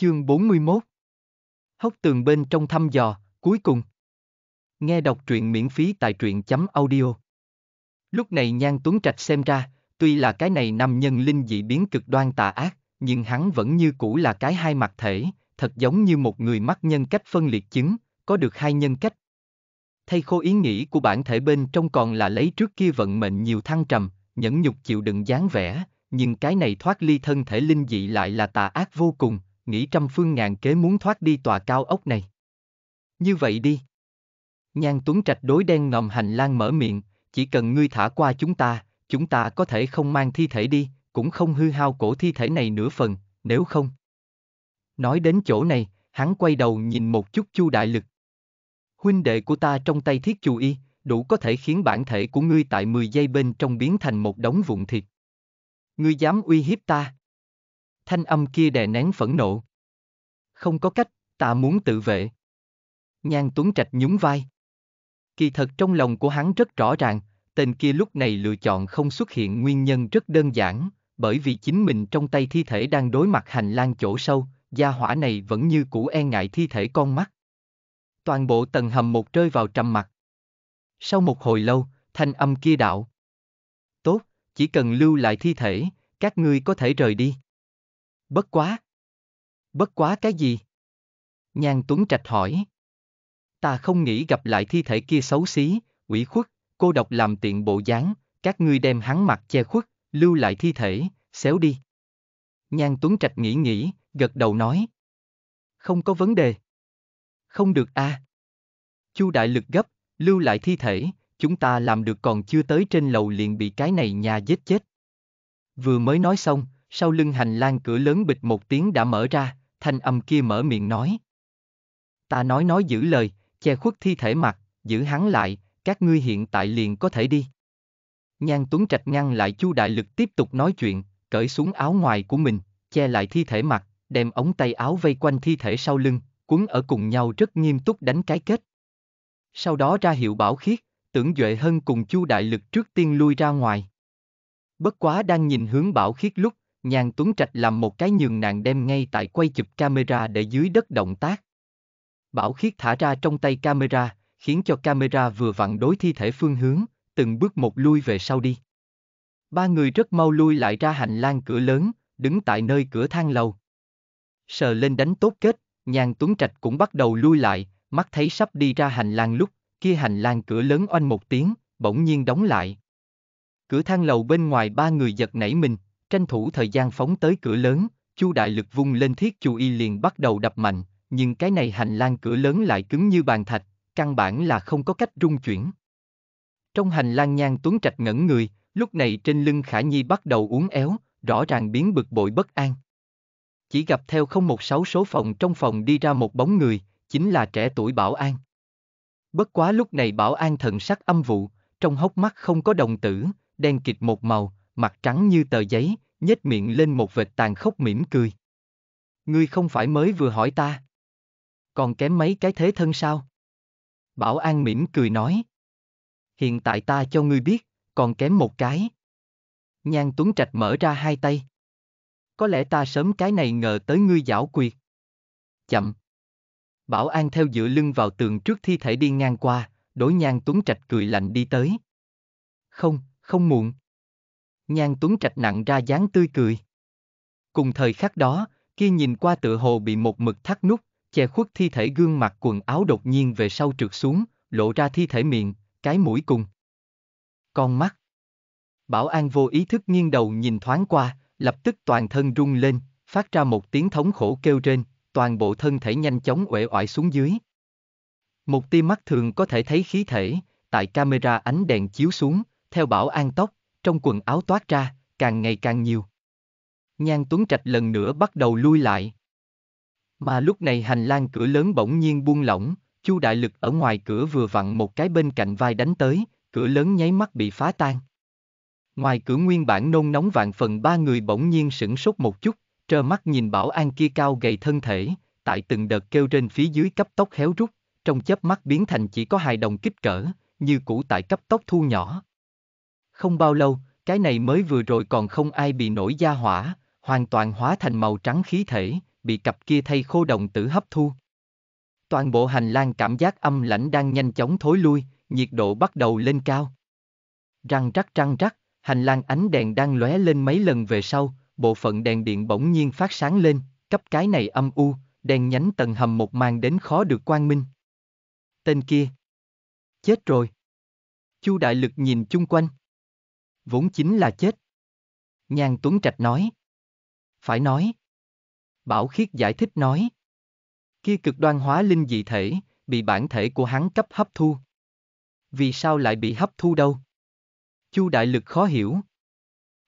Chương 41 Hốc tường bên trong thăm dò, cuối cùng. Nghe đọc truyện miễn phí tại truyện chấm audio. Lúc này Nhan Tuấn Trạch xem ra, tuy là cái này nam nhân linh dị biến cực đoan tà ác, nhưng hắn vẫn như cũ là cái hai mặt thể, thật giống như một người mắc nhân cách phân liệt chứng, có được hai nhân cách. Thay khô ý nghĩ của bản thể bên trong còn là lấy trước kia vận mệnh nhiều thăng trầm, nhẫn nhục chịu đựng dáng vẻ, nhưng cái này thoát ly thân thể linh dị lại là tà ác vô cùng, nghĩ trăm phương ngàn kế muốn thoát đi tòa cao ốc này. Như vậy đi. Nhan Tuấn Trạch đối đen ngòm hành lang mở miệng, chỉ cần ngươi thả qua chúng ta, chúng ta có thể không mang thi thể đi, cũng không hư hao cổ thi thể này nửa phần, nếu không. Nói đến chỗ này, hắn quay đầu nhìn một chút Chu Đại Lực. Huynh đệ của ta trong tay thiết chu y, đủ có thể khiến bản thể của ngươi tại 10 giây bên trong biến thành một đống vụn thịt. Ngươi dám uy hiếp ta? thanh âm kia đè nén phẫn nộ. Không có cách, ta muốn tự vệ. Nhan Tuấn Trạch nhún vai. Kỳ thật trong lòng của hắn rất rõ ràng, tên kia lúc này lựa chọn không xuất hiện nguyên nhân rất đơn giản, bởi vì chính mình trong tay thi thể đang đối mặt hành lang chỗ sâu, gia hỏa này vẫn như cũ e ngại thi thể con mắt. Toàn bộ tầng hầm một rơi vào trầm mặt. Sau một hồi lâu, thanh âm kia đạo. Tốt, chỉ cần lưu lại thi thể, các ngươi có thể rời đi. Bất quá. Bất quá cái gì? Nhan Tuấn Trạch hỏi. Ta không nghĩ gặp lại thi thể kia xấu xí, ủy khuất, cô độc làm tiện bộ dáng, các ngươi đem hắn mặt che khuất, lưu lại thi thể, xéo đi. Nhan Tuấn Trạch nghĩ nghĩ, gật đầu nói. Không có vấn đề. Không được a. À. Chu Đại Lực gấp, lưu lại thi thể, chúng ta làm được còn chưa tới trên lầu liền bị cái này nhà giết chết. Vừa mới nói xong, sau lưng hành lang cửa lớn bịch một tiếng đã mở ra, thanh âm kia mở miệng nói. Ta nói nói giữ lời, che khuất thi thể mặt, giữ hắn lại, các ngươi hiện tại liền có thể đi. Nhan Tuấn Trạch ngăn lại Chu Đại Lực tiếp tục nói chuyện, cởi xuống áo ngoài của mình, che lại thi thể mặt, đem ống tay áo vây quanh thi thể sau lưng, quấn ở cùng nhau rất nghiêm túc đánh cái kết. Sau đó ra hiệu bảo khiết, tưởng Duệ Hân cùng Chu Đại Lực trước tiên lui ra ngoài. Bất quá đang nhìn hướng bảo khiết lúc, Nhan Tuấn Trạch làm một cái nhường nàng đem ngay tại quay chụp camera để dưới đất động tác. Bảo Khiết thả ra trong tay camera, khiến cho camera vừa vặn đối thi thể phương hướng, từng bước một lui về sau đi. Ba người rất mau lui lại ra hành lang cửa lớn, đứng tại nơi cửa thang lầu. Sờ lên đánh tốt kết, Nhan Tuấn Trạch cũng bắt đầu lui lại, mắt thấy sắp đi ra hành lang lúc, kia hành lang cửa lớn oanh một tiếng, bỗng nhiên đóng lại. Cửa thang lầu bên ngoài ba người giật nảy mình, Tranh thủ thời gian phóng tới cửa lớn, Chu Đại Lực vung lên thiết chu y liền bắt đầu đập mạnh, nhưng cái này hành lang cửa lớn lại cứng như bàn thạch, căn bản là không có cách rung chuyển. Trong hành lang nhan tuấn trạch ngẩn người, lúc này trên lưng Khả Nhi bắt đầu uốn éo, rõ ràng biến bực bội bất an. Chỉ gặp theo không một sáu số phòng trong phòng đi ra một bóng người, chính là trẻ tuổi Bảo An. Bất quá lúc này Bảo An thần sắc âm vụ, trong hốc mắt không có đồng tử, đen kịt một màu, mặt trắng như tờ giấy, nhếch miệng lên một vệt tàn khốc mỉm cười. Ngươi không phải mới vừa hỏi ta. Còn kém mấy cái thế thân sao? Bảo An mỉm cười nói. Hiện tại ta cho ngươi biết, còn kém một cái. Nhan Tuấn Trạch mở ra hai tay. Có lẽ ta sớm cái này ngờ tới ngươi giảo quyệt. Chậm. Bảo An theo dựa lưng vào tường trước thi thể đi ngang qua, đối nhan Tuấn Trạch cười lạnh đi tới. Không, không muộn. Nhan Tuấn Trạch nặng ra dáng tươi cười. Cùng thời khắc đó, kia nhìn qua tựa hồ bị một mực thắt nút, che khuất thi thể gương mặt quần áo đột nhiên về sau trượt xuống, lộ ra thi thể miệng, cái mũi cùng. Con mắt. Bảo An vô ý thức nghiêng đầu nhìn thoáng qua, lập tức toàn thân rung lên, phát ra một tiếng thống khổ kêu trên, toàn bộ thân thể nhanh chóng uể oải xuống dưới. Một tia mắt thường có thể thấy khí thể, tại camera ánh đèn chiếu xuống, theo Bảo An tóc, trong quần áo toát ra, càng ngày càng nhiều. Nhan Tuấn Trạch lần nữa bắt đầu lui lại. Mà lúc này hành lang cửa lớn bỗng nhiên buông lỏng, Chu Đại Lực ở ngoài cửa vừa vặn một cái bên cạnh vai đánh tới, cửa lớn nháy mắt bị phá tan. Ngoài cửa nguyên bản nôn nóng vạn phần ba người bỗng nhiên sửng sốt một chút, trơ mắt nhìn bảo an kia cao gầy thân thể, tại từng đợt kêu trên phía dưới cấp tốc héo rút, trong chớp mắt biến thành chỉ có hai đồng kích cỡ, như cũ tại cấp tốc thu nhỏ, không bao lâu, cái này mới vừa rồi còn không ai bị nổi da hỏa, hoàn toàn hóa thành màu trắng khí thể, bị cặp kia thay khô đồng tử hấp thu. Toàn bộ hành lang cảm giác âm lãnh đang nhanh chóng thối lui, nhiệt độ bắt đầu lên cao. Răng rắc răng rắc, hành lang ánh đèn đang lóe lên mấy lần về sau, bộ phận đèn điện bỗng nhiên phát sáng lên, cấp cái này âm u, đèn nhánh tầng hầm một màn đến khó được quang minh. Tên kia. Chết rồi. Chu Đại Lực nhìn chung quanh vốn chính là chết. Nhan Tuấn Trạch nói. Phải nói. Bảo Khiết giải thích nói. Kia cực đoan hóa linh dị thể, bị bản thể của hắn cấp hấp thu. Vì sao lại bị hấp thu đâu? Chu Đại Lực khó hiểu.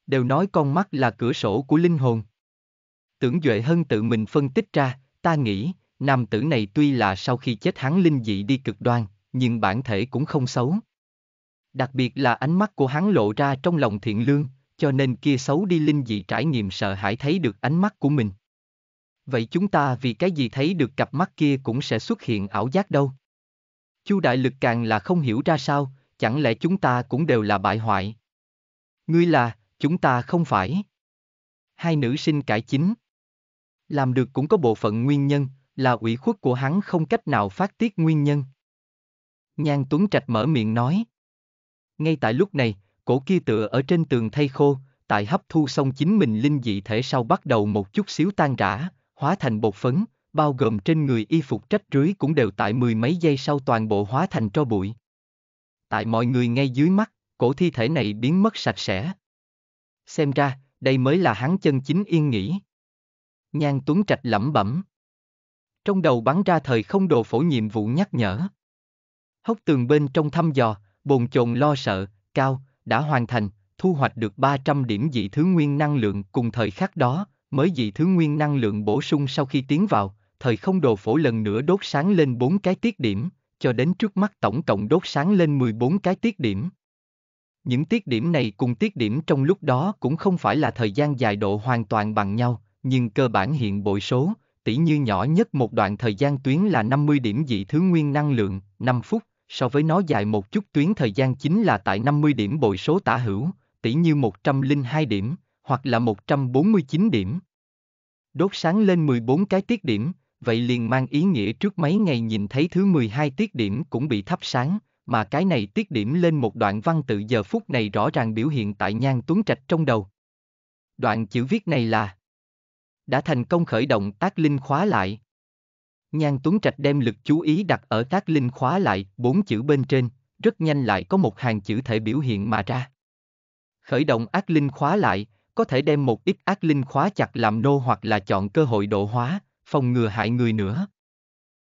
Đều nói con mắt là cửa sổ của linh hồn. Tưởng Duệ Hân tự mình phân tích ra, ta nghĩ, nam tử này tuy là sau khi chết hắn linh dị đi cực đoan, nhưng bản thể cũng không xấu. Đặc biệt là ánh mắt của hắn lộ ra trong lòng thiện lương, cho nên kia xấu đi linh dị trải nghiệm sợ hãi thấy được ánh mắt của mình. Vậy chúng ta vì cái gì thấy được cặp mắt kia cũng sẽ xuất hiện ảo giác đâu? Chu Đại Lực càng là không hiểu ra sao, chẳng lẽ chúng ta cũng đều là bại hoại? Ngươi là, chúng ta không phải. Hai nữ sinh cải chính. Làm được cũng có bộ phận nguyên nhân, là ủy khuất của hắn không cách nào phát tiết nguyên nhân. Nhan Tuấn Trạch mở miệng nói. Ngay tại lúc này, cổ kia tựa ở trên tường thay khô, tại hấp thu xong chính mình linh dị thể sau bắt đầu một chút xíu tan rã, hóa thành bột phấn, bao gồm trên người y phục trách rưới cũng đều tại mười mấy giây sau toàn bộ hóa thành tro bụi. Tại mọi người ngay dưới mắt, cổ thi thể này biến mất sạch sẽ. Xem ra, đây mới là hắn chân chính yên nghỉ. Nhan Tuấn Trạch lẩm bẩm. Trong đầu bắn ra thời không đồ phổ nhiệm vụ nhắc nhở. Hốc tường bên trong thăm dò, bồn chồn lo sợ, cao, đã hoàn thành, thu hoạch được 300 điểm dị thứ nguyên năng lượng cùng thời khắc đó, mới dị thứ nguyên năng lượng bổ sung sau khi tiến vào, thời không đồ phổ lần nữa đốt sáng lên 4 cái tiết điểm, cho đến trước mắt tổng cộng đốt sáng lên 14 cái tiết điểm. Những tiết điểm này cùng tiết điểm trong lúc đó cũng không phải là thời gian dài độ hoàn toàn bằng nhau, nhưng cơ bản hiện bội số, tỷ như nhỏ nhất một đoạn thời gian tuyến là 50 điểm dị thứ nguyên năng lượng, 5 phút, so với nó dài một chút tuyến thời gian chính là tại 50 điểm bội số tả hữu, tỷ như 102 điểm, hoặc là 149 điểm. Đốt sáng lên 14 cái tiết điểm, vậy liền mang ý nghĩa trước mấy ngày nhìn thấy thứ 12 tiết điểm cũng bị thắp sáng, mà cái này tiết điểm lên một đoạn văn tự giờ phút này rõ ràng biểu hiện tại nhan tuấn trạch trong đầu. Đoạn chữ viết này là Đã thành công khởi động tác linh khóa lại. Nhan Tuấn Trạch đem lực chú ý đặt ở các linh khóa lại, bốn chữ bên trên, rất nhanh lại có một hàng chữ thể biểu hiện mà ra. Khởi động ác linh khóa lại, có thể đem một ít ác linh khóa chặt làm nô hoặc là chọn cơ hội độ hóa, phòng ngừa hại người nữa.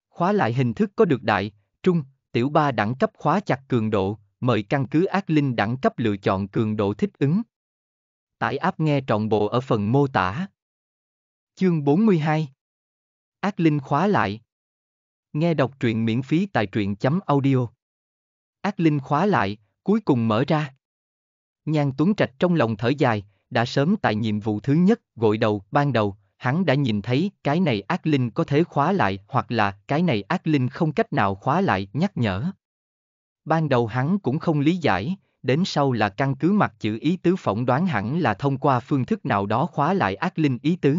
Khóa lại hình thức có được đại, trung, tiểu ba đẳng cấp khóa chặt cường độ, mời căn cứ ác linh đẳng cấp lựa chọn cường độ thích ứng. Tải áp nghe trọn bộ ở phần mô tả. Chương 42 Ác Linh khóa lại. Nghe đọc truyện miễn phí tại truyện chấm audio. Ác Linh khóa lại, cuối cùng mở ra. Nhan Tuấn Trạch trong lòng thở dài, đã sớm tại nhiệm vụ thứ nhất, gội đầu, ban đầu, hắn đã nhìn thấy cái này ác linh có thể khóa lại hoặc là cái này ác linh không cách nào khóa lại nhắc nhở. Ban đầu hắn cũng không lý giải, đến sau là căn cứ mặt chữ ý tứ phỏng đoán hẳn là thông qua phương thức nào đó khóa lại ác linh ý tứ.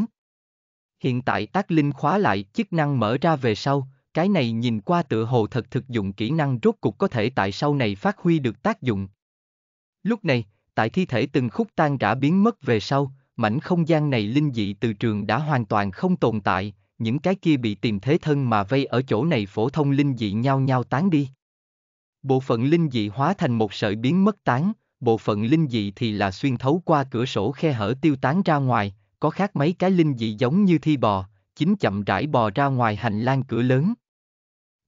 Hiện tại tác linh khóa lại chức năng mở ra về sau, cái này nhìn qua tựa hồ thật thực dụng kỹ năng rốt cục có thể tại sau này phát huy được tác dụng. Lúc này, tại thi thể từng khúc tan rã biến mất về sau, mảnh không gian này linh dị từ trường đã hoàn toàn không tồn tại, những cái kia bị tìm thế thân mà vây ở chỗ này phổ thông linh dị nhau nhau tán đi. Bộ phận linh dị hóa thành một sợi biến mất tán, bộ phận linh dị thì là xuyên thấu qua cửa sổ khe hở tiêu tán ra ngoài, có khác mấy cái linh dị giống như thi bò, chính chậm rãi bò ra ngoài hành lang cửa lớn.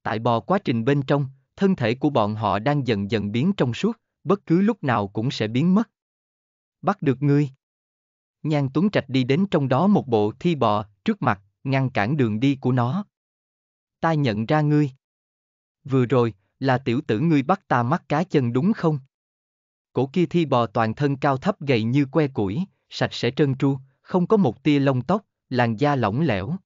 Tại bò quá trình bên trong, thân thể của bọn họ đang dần dần biến trong suốt, bất cứ lúc nào cũng sẽ biến mất. Bắt được ngươi. Nhan Tuấn Trạch đi đến trong đó một bộ thi bò, trước mặt, ngăn cản đường đi của nó. Ta nhận ra ngươi. Vừa rồi, là tiểu tử ngươi bắt ta mắc cá chân đúng không? Cổ kia thi bò toàn thân cao thấp gầy như que củi, sạch sẽ trơn tru, không có một tia lông tóc, làn da lỏng lẻo.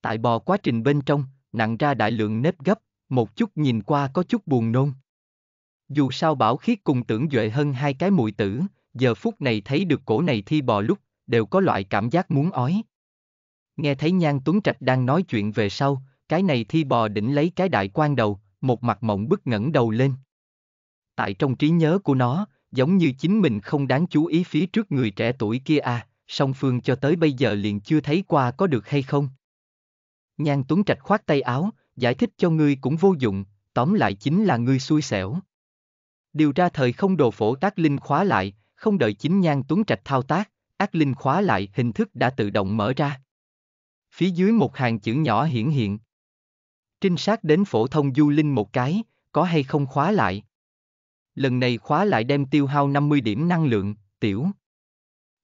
Tại bò quá trình bên trong, nặng ra đại lượng nếp gấp, một chút nhìn qua có chút buồn nôn. Dù sao Bảo Khiết cùng tưởng Duệ hơn hai cái mùi tử, giờ phút này thấy được cổ này thi bò lúc, đều có loại cảm giác muốn ói. Nghe thấy Nhan Tuấn Trạch đang nói chuyện về sau, cái này thi bò đỉnh lấy cái đại quan đầu, một mặt mộng bức ngẩng đầu lên. Tại trong trí nhớ của nó, giống như chính mình không đáng chú ý phía trước người trẻ tuổi kia à, song phương cho tới bây giờ liền chưa thấy qua có được hay không. Nhan Tuấn Trạch khoát tay áo, giải thích cho ngươi cũng vô dụng, tóm lại chính là ngươi xui xẻo. Điều ra thời không đồ phổ tác linh khóa lại, không đợi chính Nhan Tuấn Trạch thao tác, ác linh khóa lại hình thức đã tự động mở ra. Phía dưới một hàng chữ nhỏ hiển hiện. Trinh sát đến phổ thông du linh một cái, có hay không khóa lại. Lần này khóa lại đem tiêu hao 50 điểm năng lượng, tiểu.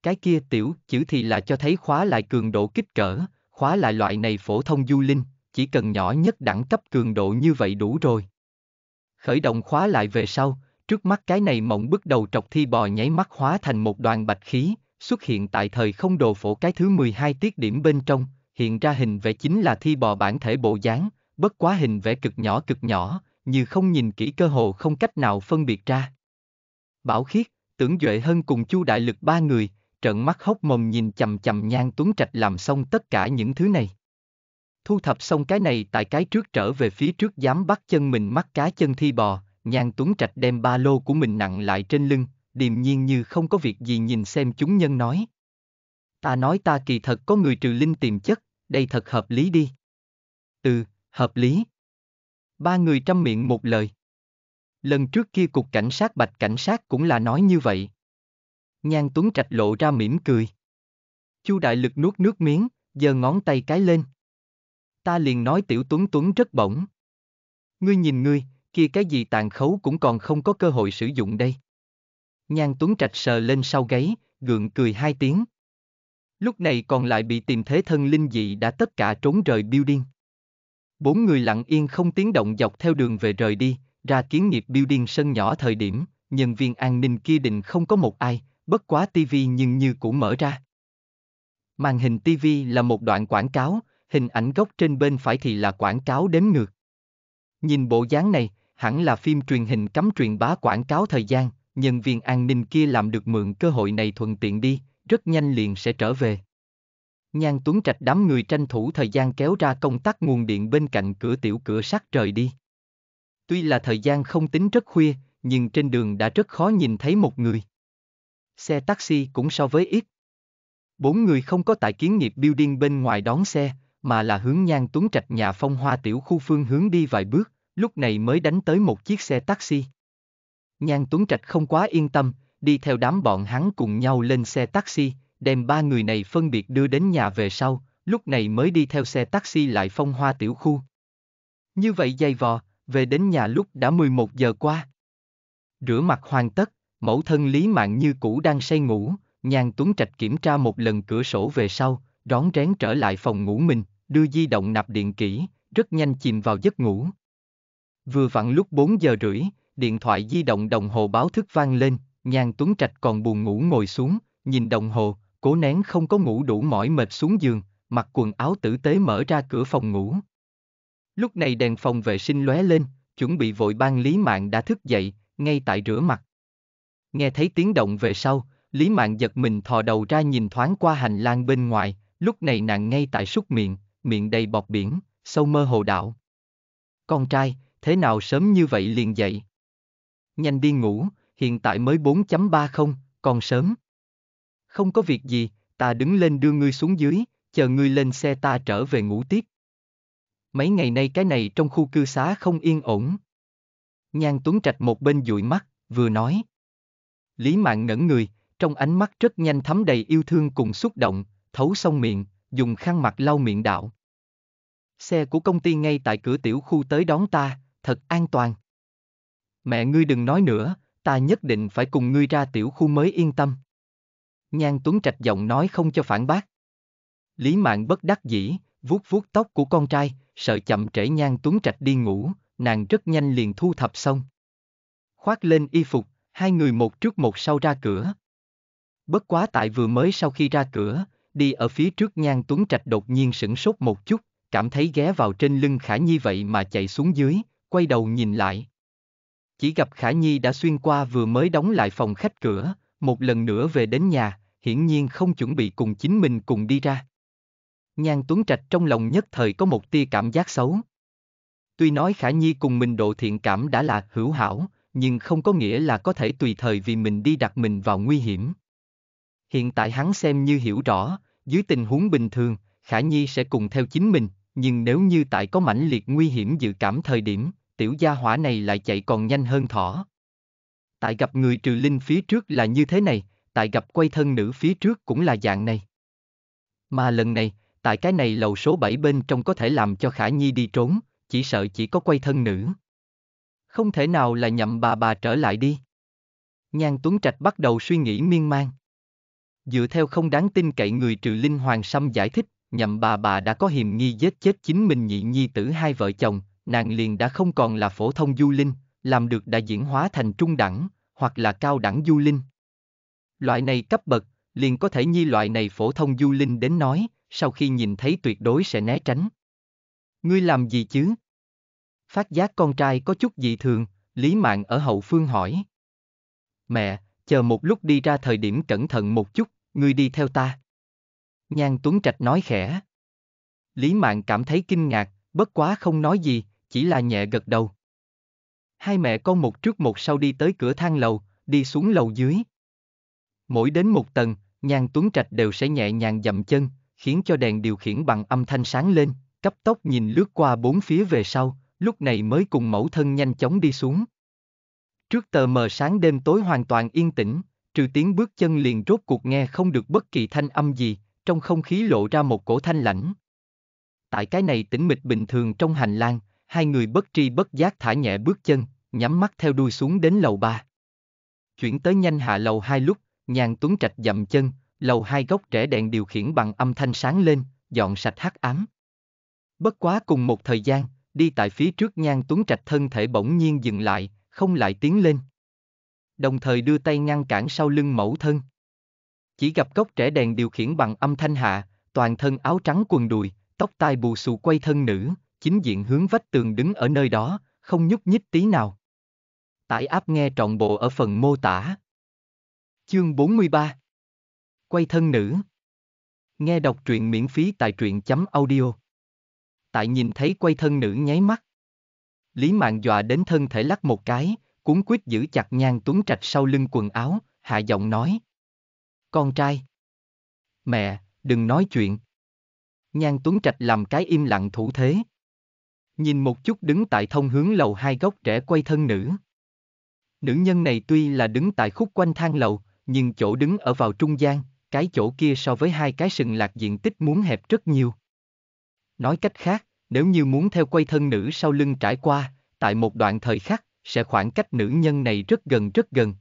Cái kia tiểu chữ thì là cho thấy khóa lại cường độ kích cỡ, khóa lại loại này phổ thông du linh, chỉ cần nhỏ nhất đẳng cấp cường độ như vậy đủ rồi. Khởi động khóa lại về sau, trước mắt cái này mộng bước đầu trọc thi bò nháy mắt hóa thành một đoàn bạch khí, xuất hiện tại thời không đồ phổ cái thứ 12 tiết điểm bên trong, hiện ra hình vẽ chính là thi bò bản thể bộ dáng, bất quá hình vẽ cực nhỏ cực nhỏ, như không nhìn kỹ cơ hồ không cách nào phân biệt ra. Bảo Khiết, Tưởng Duệ hơn cùng Chu Đại Lực ba người, trợn mắt hốc mồm nhìn chầm chầm Nhan Tuấn Trạch làm xong tất cả những thứ này. Thu thập xong cái này tại cái trước trở về phía trước dám bắt chân mình mắt cá chân thi bò, Nhan Tuấn Trạch đem ba lô của mình nặng lại trên lưng, điềm nhiên như không có việc gì nhìn xem chúng nhân nói. Ta nói ta kỳ thật có người trừ linh tìm chất, đây thật hợp lý đi. Ừ, hợp lý. Ba người trăm miệng một lời. Lần trước kia cục cảnh sát bạch cảnh sát cũng là nói như vậy. Nhan Tuấn Trạch lộ ra mỉm cười. Chu Đại Lực nuốt nước miếng, giơ ngón tay cái lên. Ta liền nói Tiểu Tuấn Tuấn rất bổng. Ngươi nhìn ngươi, kia cái gì tàn khấu cũng còn không có cơ hội sử dụng đây. Nhan Tuấn Trạch sờ lên sau gáy, gượng cười hai tiếng. Lúc này còn lại bị tìm thế thân linh dị đã tất cả trốn rời building. Bốn người lặng yên không tiếng động dọc theo đường về rời đi, ra kiến nghiệp building sân nhỏ thời điểm, nhân viên an ninh kia định không có một ai, bất quá TV nhưng như cũ mở ra. Màn hình TV là một đoạn quảng cáo, hình ảnh góc trên bên phải thì là quảng cáo đếm ngược. Nhìn bộ dáng này, hẳn là phim truyền hình cấm truyền bá quảng cáo thời gian, nhân viên an ninh kia làm được mượn cơ hội này thuận tiện đi, rất nhanh liền sẽ trở về. Nhan Tuấn Trạch đám người tranh thủ thời gian kéo ra công tắc nguồn điện bên cạnh cửa tiểu cửa sắt rời đi. Tuy là thời gian không tính rất khuya, nhưng trên đường đã rất khó nhìn thấy một người xe taxi cũng so với ít. Bốn người không có tại kiến nghiệp building bên ngoài đón xe, mà là hướng nhan tuấn trạch nhà phong hoa tiểu khu phương hướng đi vài bước, lúc này mới đánh tới một chiếc xe taxi. Nhan tuấn trạch không quá yên tâm, đi theo đám bọn hắn cùng nhau lên xe taxi, đem ba người này phân biệt đưa đến nhà về sau, lúc này mới đi theo xe taxi lại phong hoa tiểu khu. Như vậy dày vò, về đến nhà lúc đã 11 giờ qua. Rửa mặt hoàn tất, Mẫu thân Lý Mạng như cũ đang say ngủ, nhàn Tuấn Trạch kiểm tra một lần cửa sổ về sau, rón rén trở lại phòng ngủ mình, đưa di động nạp điện kỹ, rất nhanh chìm vào giấc ngủ. Vừa vặn lúc 4 giờ rưỡi, điện thoại di động đồng hồ báo thức vang lên, nhàn Tuấn Trạch còn buồn ngủ ngồi xuống, nhìn đồng hồ, cố nén không có ngủ đủ mỏi mệt xuống giường, mặc quần áo tử tế mở ra cửa phòng ngủ. Lúc này đèn phòng vệ sinh lóe lên, chuẩn bị vội ban Lý Mạng đã thức dậy, ngay tại rửa mặt. Nghe thấy tiếng động về sau, Lý Mạng giật mình thò đầu ra nhìn thoáng qua hành lang bên ngoài, lúc này nàng ngay tại súc miệng, miệng đầy bọt biển, sâu mơ hồ đạo. Con trai, thế nào sớm như vậy liền dậy? Nhanh đi ngủ, hiện tại mới 4.30, còn sớm. Không có việc gì, ta đứng lên đưa ngươi xuống dưới, chờ ngươi lên xe ta trở về ngủ tiếp. Mấy ngày nay cái này trong khu cư xá không yên ổn. Nhan Tuấn Trạch một bên dụi mắt, vừa nói. Lý Mạng ngẩn người, trong ánh mắt rất nhanh thấm đầy yêu thương cùng xúc động, thấu xong miệng, dùng khăn mặt lau miệng đạo. Xe của công ty ngay tại cửa tiểu khu tới đón ta, thật an toàn. Mẹ ngươi đừng nói nữa, ta nhất định phải cùng ngươi ra tiểu khu mới yên tâm. Nhan Tuấn Trạch giọng nói không cho phản bác. Lý Mạng bất đắc dĩ, vuốt vuốt tóc của con trai, sợ chậm trễ Nhan Tuấn Trạch đi ngủ, nàng rất nhanh liền thu thập xong. Khoác lên y phục, hai người một trước một sau ra cửa. Bất quá tại vừa mới sau khi ra cửa, đi ở phía trước nhan tuấn trạch đột nhiên sửng sốt một chút, cảm thấy ghé vào trên lưng Khả Nhi vậy mà chạy xuống dưới, quay đầu nhìn lại. Chỉ gặp Khả Nhi đã xuyên qua vừa mới đóng lại phòng khách cửa, một lần nữa về đến nhà, hiển nhiên không chuẩn bị cùng chính mình cùng đi ra. Nhan Tuấn Trạch trong lòng nhất thời có một tia cảm giác xấu. Tuy nói Khả Nhi cùng mình độ thiện cảm đã là hữu hảo, nhưng không có nghĩa là có thể tùy thời vì mình đi đặt mình vào nguy hiểm. Hiện tại hắn xem như hiểu rõ, dưới tình huống bình thường, Khả Nhi sẽ cùng theo chính mình, nhưng nếu như tại có mãnh liệt nguy hiểm dự cảm thời điểm, tiểu gia hỏa này lại chạy còn nhanh hơn thỏ. Tại gặp người trừ linh phía trước là như thế này, tại gặp quay thân nữ phía trước cũng là dạng này. Mà lần này, tại cái này lầu số 7 bên trong có thể làm cho Khả Nhi đi trốn, chỉ sợ chỉ có quay thân nữ. Không thể nào là nhậm bà bà trở lại đi. Nhan Tuấn Trạch bắt đầu suy nghĩ miên man. Dựa theo không đáng tin cậy người trừ linh hoàng sâm giải thích, nhậm bà bà đã có hiềm nghi giết chết chính mình nhị nhi tử hai vợ chồng, nàng liền đã không còn là phổ thông du linh, làm được đã diễn hóa thành trung đẳng, hoặc là cao đẳng du linh. Loại này cấp bậc, liền có thể nhi loại này phổ thông du linh đến nói, sau khi nhìn thấy tuyệt đối sẽ né tránh. Ngươi làm gì chứ? Phát giác con trai có chút dị thường, Lý Mạng ở hậu phương hỏi. Mẹ, chờ một lúc đi ra thời điểm cẩn thận một chút, ngươi đi theo ta. Nhan Tuấn Trạch nói khẽ. Lý Mạng cảm thấy kinh ngạc, bất quá không nói gì, chỉ là nhẹ gật đầu. Hai mẹ con một trước một sau đi tới cửa thang lầu, đi xuống lầu dưới. Mỗi đến một tầng, Nhan Tuấn Trạch đều sẽ nhẹ nhàng dậm chân, khiến cho đèn điều khiển bằng âm thanh sáng lên, cấp tốc nhìn lướt qua bốn phía về sau, lúc này mới cùng mẫu thân nhanh chóng đi xuống. Trước tờ mờ sáng đêm tối hoàn toàn yên tĩnh, trừ tiếng bước chân liền rốt cuộc nghe không được bất kỳ thanh âm gì, trong không khí lộ ra một cổ thanh lãnh. Tại cái này tĩnh mịch bình thường trong hành lang, hai người bất tri bất giác thả nhẹ bước chân, nhắm mắt theo đuôi xuống đến lầu ba. Chuyển tới nhanh hạ lầu hai lúc, nhàn tuấn trạch dậm chân, lầu hai góc trẻ đèn điều khiển bằng âm thanh sáng lên, dọn sạch hắc ám. Bất quá cùng một thời gian, đi tại phía trước nhan tuấn trạch thân thể bỗng nhiên dừng lại, không lại tiến lên. Đồng thời đưa tay ngăn cản sau lưng mẫu thân. Chỉ gặp cốc trẻ đèn điều khiển bằng âm thanh hạ, toàn thân áo trắng quần đùi, tóc tai bù xù quay thân nữ, chính diện hướng vách tường đứng ở nơi đó, không nhúc nhích tí nào. Tải áp nghe trọn bộ ở phần mô tả. Chương 43 Quay thân nữ Nghe đọc truyện miễn phí tại truyện chấm audio tại nhìn thấy quay thân nữ nháy mắt. Lý Mạng dọa đến thân thể lắc một cái, cuốn quyết giữ chặt nhan tuấn trạch sau lưng quần áo, hạ giọng nói. Con trai. Mẹ, đừng nói chuyện. Nhan tuấn trạch làm cái im lặng thủ thế. Nhìn một chút đứng tại thông hướng lầu hai góc trẻ quay thân nữ. Nữ nhân này tuy là đứng tại khúc quanh thang lầu, nhưng chỗ đứng ở vào trung gian, cái chỗ kia so với hai cái sừng lạc diện tích muốn hẹp rất nhiều. Nói cách khác, nếu như muốn theo quay thân nữ sau lưng trải qua, tại một đoạn thời khắc, sẽ khoảng cách nữ nhân này rất gần rất gần.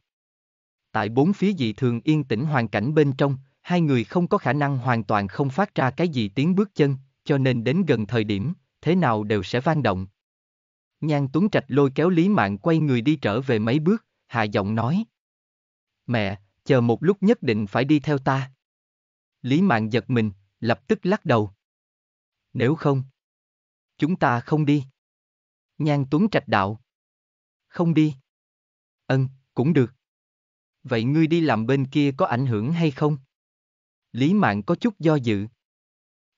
Tại bốn phía dị thường yên tĩnh hoàn cảnh bên trong, hai người không có khả năng hoàn toàn không phát ra cái gì tiếng bước chân, cho nên đến gần thời điểm, thế nào đều sẽ vang động. Nhan Tuấn Trạch lôi kéo Lý Mạng quay người đi trở về mấy bước, hạ giọng nói. Mẹ, chờ một lúc nhất định phải đi theo ta. Lý Mạng giật mình, lập tức lắc đầu nếu không. Chúng ta không đi. Nhan Tuấn Trạch đạo. Không đi. Ân, ừ, cũng được. Vậy ngươi đi làm bên kia có ảnh hưởng hay không? Lý Mạng có chút do dự.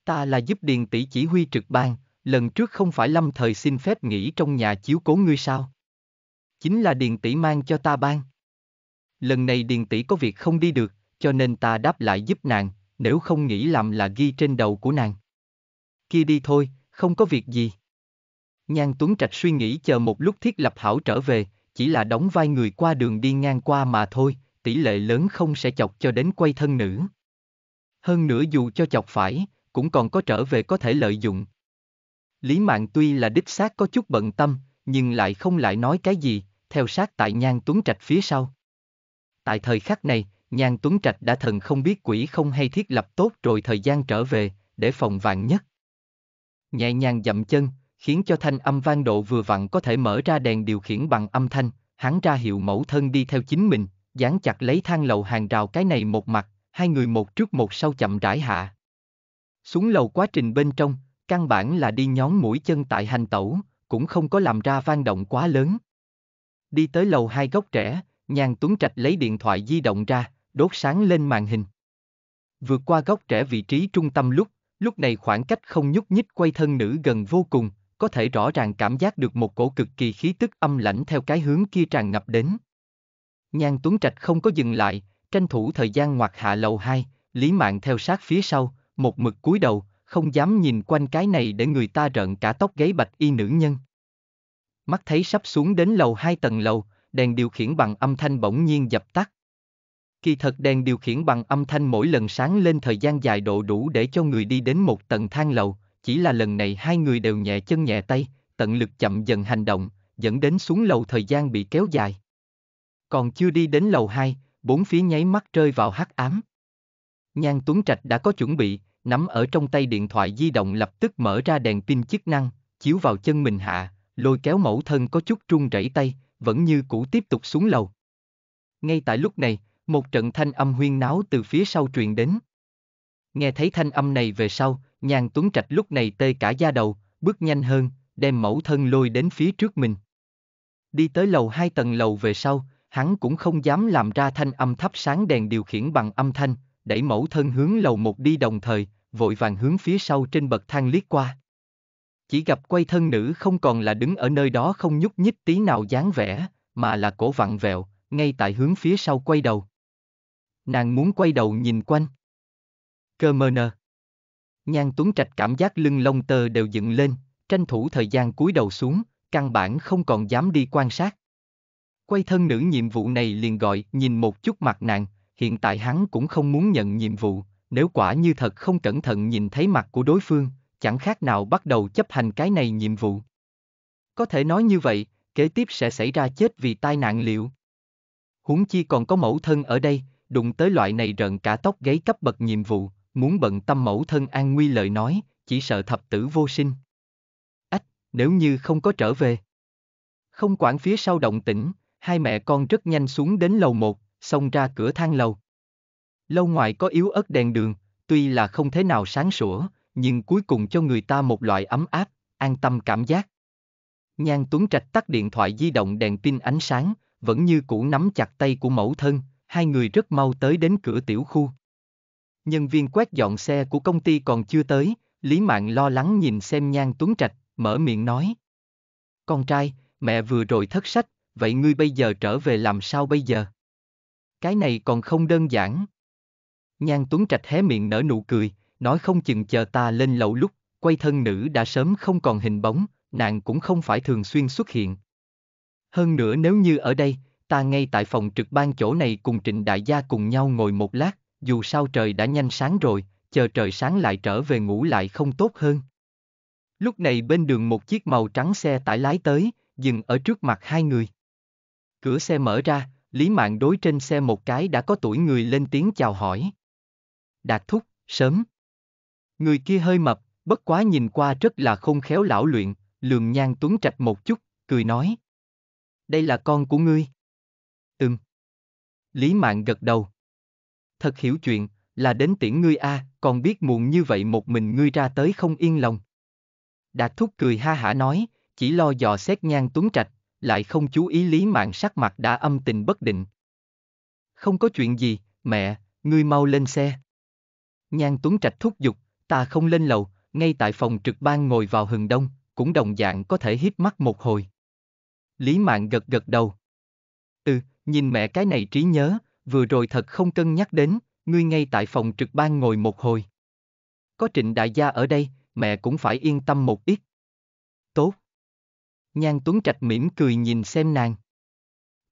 Ta là giúp Điền tỷ chỉ huy trực ban, lần trước không phải lâm thời xin phép nghỉ trong nhà chiếu cố ngươi sao? Chính là Điền tỷ mang cho ta ban. Lần này Điền tỷ có việc không đi được, cho nên ta đáp lại giúp nàng, nếu không nghĩ làm là ghi trên đầu của nàng kia đi thôi, không có việc gì. Nhan Tuấn Trạch suy nghĩ chờ một lúc thiết lập hảo trở về, chỉ là đóng vai người qua đường đi ngang qua mà thôi, tỷ lệ lớn không sẽ chọc cho đến quay thân nữ. Hơn nữa dù cho chọc phải, cũng còn có trở về có thể lợi dụng. Lý Mạng tuy là đích xác có chút bận tâm, nhưng lại không lại nói cái gì, theo sát tại Nhan Tuấn Trạch phía sau. Tại thời khắc này, Nhan Tuấn Trạch đã thần không biết quỷ không hay thiết lập tốt rồi thời gian trở về, để phòng vạn nhất nhẹ nhàng dậm chân, khiến cho thanh âm vang độ vừa vặn có thể mở ra đèn điều khiển bằng âm thanh, hắn ra hiệu mẫu thân đi theo chính mình, dán chặt lấy thang lầu hàng rào cái này một mặt, hai người một trước một sau chậm rãi hạ. Xuống lầu quá trình bên trong, căn bản là đi nhón mũi chân tại hành tẩu, cũng không có làm ra vang động quá lớn. Đi tới lầu hai góc trẻ nhàn tuấn trạch lấy điện thoại di động ra, đốt sáng lên màn hình. Vượt qua góc trẻ vị trí trung tâm lúc, Lúc này khoảng cách không nhúc nhích quay thân nữ gần vô cùng, có thể rõ ràng cảm giác được một cổ cực kỳ khí tức âm lãnh theo cái hướng kia tràn ngập đến. Nhan Tuấn Trạch không có dừng lại, tranh thủ thời gian ngoặt hạ lầu 2, Lý Mạng theo sát phía sau, một mực cúi đầu, không dám nhìn quanh cái này để người ta rợn cả tóc gáy bạch y nữ nhân. Mắt thấy sắp xuống đến lầu 2 tầng lầu, đèn điều khiển bằng âm thanh bỗng nhiên dập tắt. Kỳ thật đèn điều khiển bằng âm thanh mỗi lần sáng lên thời gian dài độ đủ để cho người đi đến một tầng thang lầu, chỉ là lần này hai người đều nhẹ chân nhẹ tay, tận lực chậm dần hành động, dẫn đến xuống lầu thời gian bị kéo dài. Còn chưa đi đến lầu 2, bốn phía nháy mắt rơi vào hắc ám. Nhan Tuấn Trạch đã có chuẩn bị, nắm ở trong tay điện thoại di động lập tức mở ra đèn pin chức năng, chiếu vào chân mình hạ, lôi kéo mẫu thân có chút run rẩy tay, vẫn như cũ tiếp tục xuống lầu. Ngay tại lúc này, một trận thanh âm huyên náo từ phía sau truyền đến. Nghe thấy thanh âm này về sau, nhàn tuấn trạch lúc này tê cả da đầu, bước nhanh hơn, đem mẫu thân lôi đến phía trước mình. Đi tới lầu hai tầng lầu về sau, hắn cũng không dám làm ra thanh âm thắp sáng đèn điều khiển bằng âm thanh, đẩy mẫu thân hướng lầu một đi đồng thời, vội vàng hướng phía sau trên bậc thang liếc qua. Chỉ gặp quay thân nữ không còn là đứng ở nơi đó không nhúc nhích tí nào dáng vẻ, mà là cổ vặn vẹo, ngay tại hướng phía sau quay đầu. Nàng muốn quay đầu nhìn quanh. Cơ mơ nơ. Nhan Tuấn Trạch cảm giác lưng lông tơ đều dựng lên, tranh thủ thời gian cúi đầu xuống, căn bản không còn dám đi quan sát. Quay thân nữ nhiệm vụ này liền gọi nhìn một chút mặt nàng, hiện tại hắn cũng không muốn nhận nhiệm vụ, nếu quả như thật không cẩn thận nhìn thấy mặt của đối phương, chẳng khác nào bắt đầu chấp hành cái này nhiệm vụ. Có thể nói như vậy, kế tiếp sẽ xảy ra chết vì tai nạn liệu. Huống chi còn có mẫu thân ở đây, đụng tới loại này rợn cả tóc gáy cấp bậc nhiệm vụ, muốn bận tâm mẫu thân an nguy lời nói, chỉ sợ thập tử vô sinh. Ách, nếu như không có trở về. Không quản phía sau động tĩnh, hai mẹ con rất nhanh xuống đến lầu một, xông ra cửa thang lầu. Lâu ngoài có yếu ớt đèn đường, tuy là không thế nào sáng sủa, nhưng cuối cùng cho người ta một loại ấm áp, an tâm cảm giác. Nhan Tuấn Trạch tắt điện thoại di động đèn pin ánh sáng, vẫn như cũ nắm chặt tay của mẫu thân, hai người rất mau tới đến cửa tiểu khu. Nhân viên quét dọn xe của công ty còn chưa tới, Lý Mạng lo lắng nhìn xem Nhan Tuấn Trạch, mở miệng nói. Con trai, mẹ vừa rồi thất sách, vậy ngươi bây giờ trở về làm sao bây giờ? Cái này còn không đơn giản. Nhan Tuấn Trạch hé miệng nở nụ cười, nói không chừng chờ ta lên lầu lúc, quay thân nữ đã sớm không còn hình bóng, nàng cũng không phải thường xuyên xuất hiện. Hơn nữa nếu như ở đây, ta ngay tại phòng trực ban chỗ này cùng Trịnh Đại Gia cùng nhau ngồi một lát, dù sao trời đã nhanh sáng rồi, chờ trời sáng lại trở về ngủ lại không tốt hơn. Lúc này bên đường một chiếc màu trắng xe tải lái tới, dừng ở trước mặt hai người. Cửa xe mở ra, Lý Mạng đối trên xe một cái đã có tuổi người lên tiếng chào hỏi. Đạt thúc, sớm. Người kia hơi mập, bất quá nhìn qua rất là không khéo lão luyện, lường nhan tuấn trạch một chút, cười nói. Đây là con của ngươi. Ừm. Lý Mạng gật đầu. Thật hiểu chuyện, là đến tiễn ngươi a, à, còn biết muộn như vậy một mình ngươi ra tới không yên lòng. Đạt thúc cười ha hả nói, chỉ lo dò xét nhan tuấn trạch, lại không chú ý Lý Mạng sắc mặt đã âm tình bất định. Không có chuyện gì, mẹ, ngươi mau lên xe. Nhan tuấn trạch thúc giục, ta không lên lầu, ngay tại phòng trực ban ngồi vào hừng đông, cũng đồng dạng có thể hít mắt một hồi. Lý Mạng gật gật đầu, Nhìn mẹ cái này trí nhớ, vừa rồi thật không cân nhắc đến, ngươi ngay tại phòng trực ban ngồi một hồi. Có trịnh đại gia ở đây, mẹ cũng phải yên tâm một ít. Tốt. Nhan Tuấn Trạch mỉm cười nhìn xem nàng.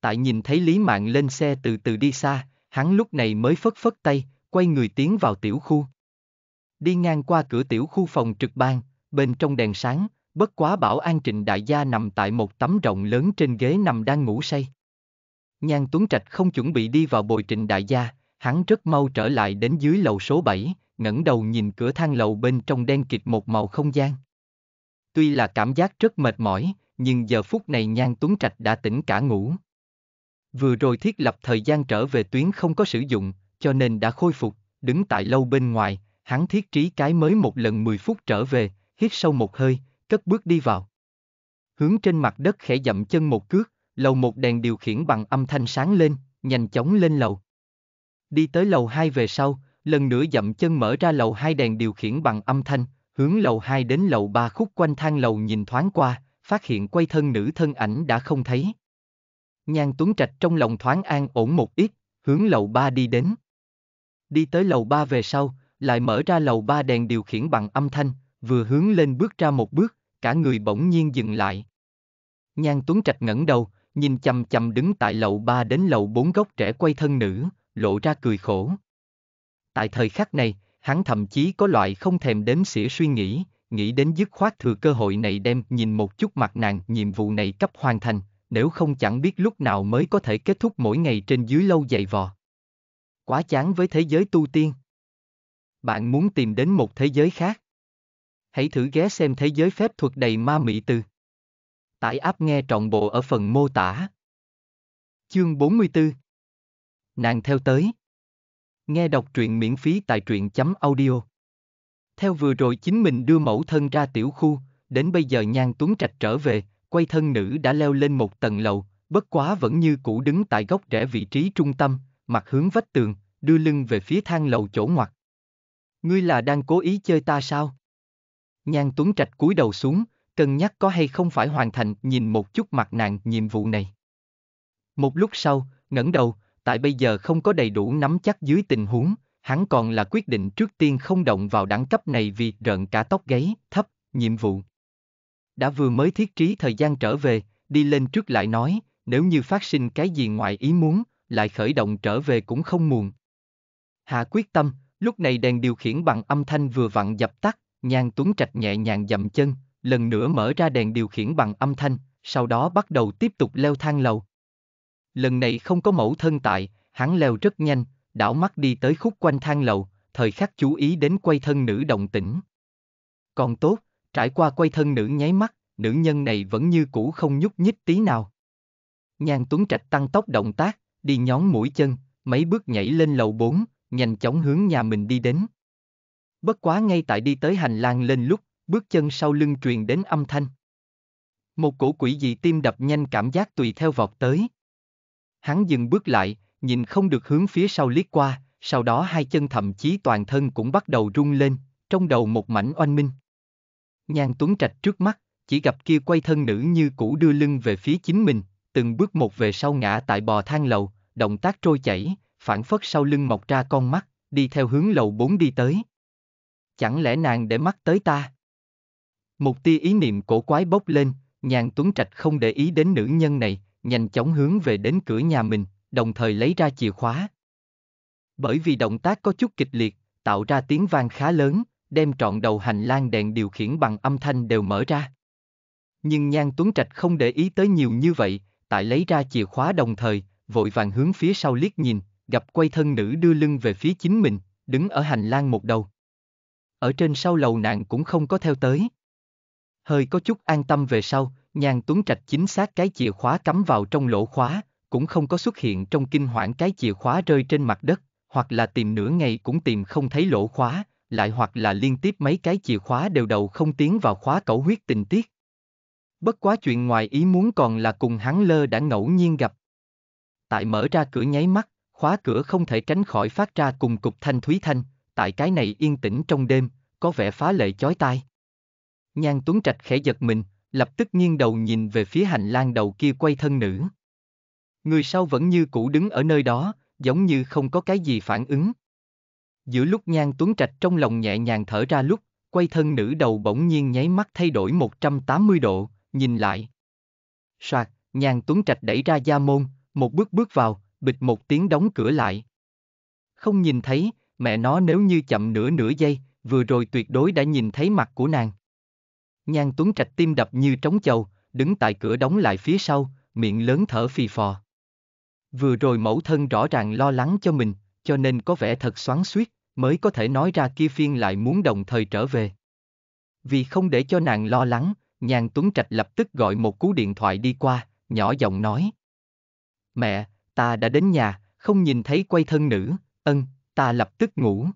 Tại nhìn thấy Lý Mạng lên xe từ từ đi xa, hắn lúc này mới phất phất tay, quay người tiến vào tiểu khu. Đi ngang qua cửa tiểu khu phòng trực ban, bên trong đèn sáng, bất quá bảo an trịnh đại gia nằm tại một tấm rộng lớn trên ghế nằm đang ngủ say. Nhan Tuấn Trạch không chuẩn bị đi vào bồi trình đại gia, hắn rất mau trở lại đến dưới lầu số 7, ngẩng đầu nhìn cửa thang lầu bên trong đen kịt một màu không gian. Tuy là cảm giác rất mệt mỏi, nhưng giờ phút này Nhan Tuấn Trạch đã tỉnh cả ngủ. Vừa rồi thiết lập thời gian trở về tuyến không có sử dụng, cho nên đã khôi phục, đứng tại lâu bên ngoài, hắn thiết trí cái mới một lần 10 phút trở về, hít sâu một hơi, cất bước đi vào. Hướng trên mặt đất khẽ dậm chân một cước, lầu một đèn điều khiển bằng âm thanh sáng lên, nhanh chóng lên lầu. Đi tới lầu 2 về sau, lần nữa dậm chân mở ra lầu 2 đèn điều khiển bằng âm thanh, hướng lầu 2 đến lầu 3 khúc quanh thang lầu nhìn thoáng qua, phát hiện quay thân nữ thân ảnh đã không thấy. Nhan Tuấn Trạch trong lòng thoáng an ổn một ít, hướng lầu 3 đi đến. Đi tới lầu 3 về sau, lại mở ra lầu 3 đèn điều khiển bằng âm thanh, vừa hướng lên bước ra một bước, cả người bỗng nhiên dừng lại. Nhan Tuấn Trạch ngẩng đầu, nhìn chằm chằm đứng tại lầu ba đến lầu bốn gốc trẻ quay thân nữ, lộ ra cười khổ. Tại thời khắc này, hắn thậm chí có loại không thèm đếm xỉa suy nghĩ, nghĩ đến dứt khoát thừa cơ hội này đem nhìn một chút mặt nàng nhiệm vụ này cấp hoàn thành, nếu không chẳng biết lúc nào mới có thể kết thúc mỗi ngày trên dưới lâu dày vò. Quá chán với thế giới tu tiên. Bạn muốn tìm đến một thế giới khác. Hãy thử ghé xem thế giới phép thuật đầy ma mị từ. Tải app nghe trọn bộ ở phần mô tả. Chương 44 Nàng theo tới Nghe đọc truyện miễn phí tại truyện.audio chấm Theo vừa rồi chính mình đưa mẫu thân ra tiểu khu, đến bây giờ nhan tuấn trạch trở về, quay thân nữ đã leo lên một tầng lầu, bất quá vẫn như cũ đứng tại góc rẽ vị trí trung tâm, mặt hướng vách tường, đưa lưng về phía thang lầu chỗ ngoặt. Ngươi là đang cố ý chơi ta sao? Nhan Tuấn Trạch cúi đầu xuống, cân nhắc có hay không phải hoàn thành nhìn một chút mặt nạn nhiệm vụ này. Một lúc sau, ngẩng đầu, tại bây giờ không có đầy đủ nắm chắc dưới tình huống, hắn còn là quyết định trước tiên không động vào đẳng cấp này vì rợn cả tóc gáy, thấp, nhiệm vụ. Đã vừa mới thiết trí thời gian trở về, đi lên trước lại nói, nếu như phát sinh cái gì ngoài ý muốn, lại khởi động trở về cũng không muộn. Hạ quyết tâm, lúc này đèn điều khiển bằng âm thanh vừa vặn dập tắt, nhan tuấn trạch nhẹ nhàng dậm chân, lần nữa mở ra đèn điều khiển bằng âm thanh, sau đó bắt đầu tiếp tục leo thang lầu. Lần này không có mẫu thân tại, hắn leo rất nhanh, đảo mắt đi tới khúc quanh thang lầu, thời khắc chú ý đến quay thân nữ động tĩnh. Còn tốt, trải qua quay thân nữ nháy mắt, nữ nhân này vẫn như cũ không nhúc nhích tí nào. Nhan Tuấn Trạch tăng tốc động tác, đi nhón mũi chân, mấy bước nhảy lên lầu 4, nhanh chóng hướng nhà mình đi đến. Bất quá ngay tại đi tới hành lang lên lúc, bước chân sau lưng truyền đến âm thanh. Một cổ quỷ dị tim đập nhanh cảm giác tùy theo vọt tới. Hắn dừng bước lại, nhìn không được hướng phía sau liếc qua, sau đó hai chân thậm chí toàn thân cũng bắt đầu rung lên, trong đầu một mảnh oanh minh. Nhan Tuấn Trạch trước mắt, chỉ gặp kia quay thân nữ như cũ đưa lưng về phía chính mình, từng bước một về sau ngã tại bò thang lầu, động tác trôi chảy, phản phất sau lưng mọc ra con mắt, đi theo hướng lầu bốn đi tới. Chẳng lẽ nàng để mắt tới ta? Một tia ý niệm cổ quái bốc lên, nhàn tuấn trạch không để ý đến nữ nhân này, nhanh chóng hướng về đến cửa nhà mình, đồng thời lấy ra chìa khóa. Bởi vì động tác có chút kịch liệt, tạo ra tiếng vang khá lớn, đem trọn đầu hành lang đèn điều khiển bằng âm thanh đều mở ra. Nhưng Nhan Tuấn Trạch không để ý tới nhiều như vậy, tại lấy ra chìa khóa đồng thời, vội vàng hướng phía sau liếc nhìn, gặp quay thân nữ đưa lưng về phía chính mình, đứng ở hành lang một đầu. Ở trên sau lầu nạn cũng không có theo tới hơi có chút an tâm về sau, Nhan Tuấn Trạch chính xác cái chìa khóa cắm vào trong lỗ khóa, cũng không có xuất hiện trong kinh hoảng cái chìa khóa rơi trên mặt đất, hoặc là tìm nửa ngày cũng tìm không thấy lỗ khóa, lại hoặc là liên tiếp mấy cái chìa khóa đều đầu không tiến vào khóa cẩu huyết tình tiết. Bất quá chuyện ngoài ý muốn còn là cùng hắn lơ đã ngẫu nhiên gặp. Tại mở ra cửa nháy mắt, khóa cửa không thể tránh khỏi phát ra cùng cục thanh thúy thanh, tại cái này yên tĩnh trong đêm, có vẻ phá lệ chói tai. Nhan Tuấn Trạch khẽ giật mình, lập tức nghiêng đầu nhìn về phía hành lang đầu kia quay thân nữ. Người sau vẫn như cũ đứng ở nơi đó, giống như không có cái gì phản ứng. Giữa lúc Nhan Tuấn Trạch trong lòng nhẹ nhàng thở ra lúc, quay thân nữ đầu bỗng nhiên nháy mắt thay đổi 180 độ, nhìn lại. Soạt, Nhan Tuấn Trạch đẩy ra gia môn, một bước bước vào, bịch một tiếng đóng cửa lại. Không nhìn thấy, mẹ nó nếu như chậm nửa nửa giây, vừa rồi tuyệt đối đã nhìn thấy mặt của nàng. Nhan Tuấn Trạch tim đập như trống chầu, đứng tại cửa đóng lại phía sau, miệng lớn thở phì phò. Vừa rồi mẫu thân rõ ràng lo lắng cho mình, cho nên có vẻ thật xoắn suýt, mới có thể nói ra kia phiên lại muốn đồng thời trở về. Vì không để cho nàng lo lắng, Nhan Tuấn Trạch lập tức gọi một cú điện thoại đi qua, nhỏ giọng nói. Mẹ, ta đã đến nhà, không nhìn thấy quay thân nữ, ân, ta lập tức ngủ.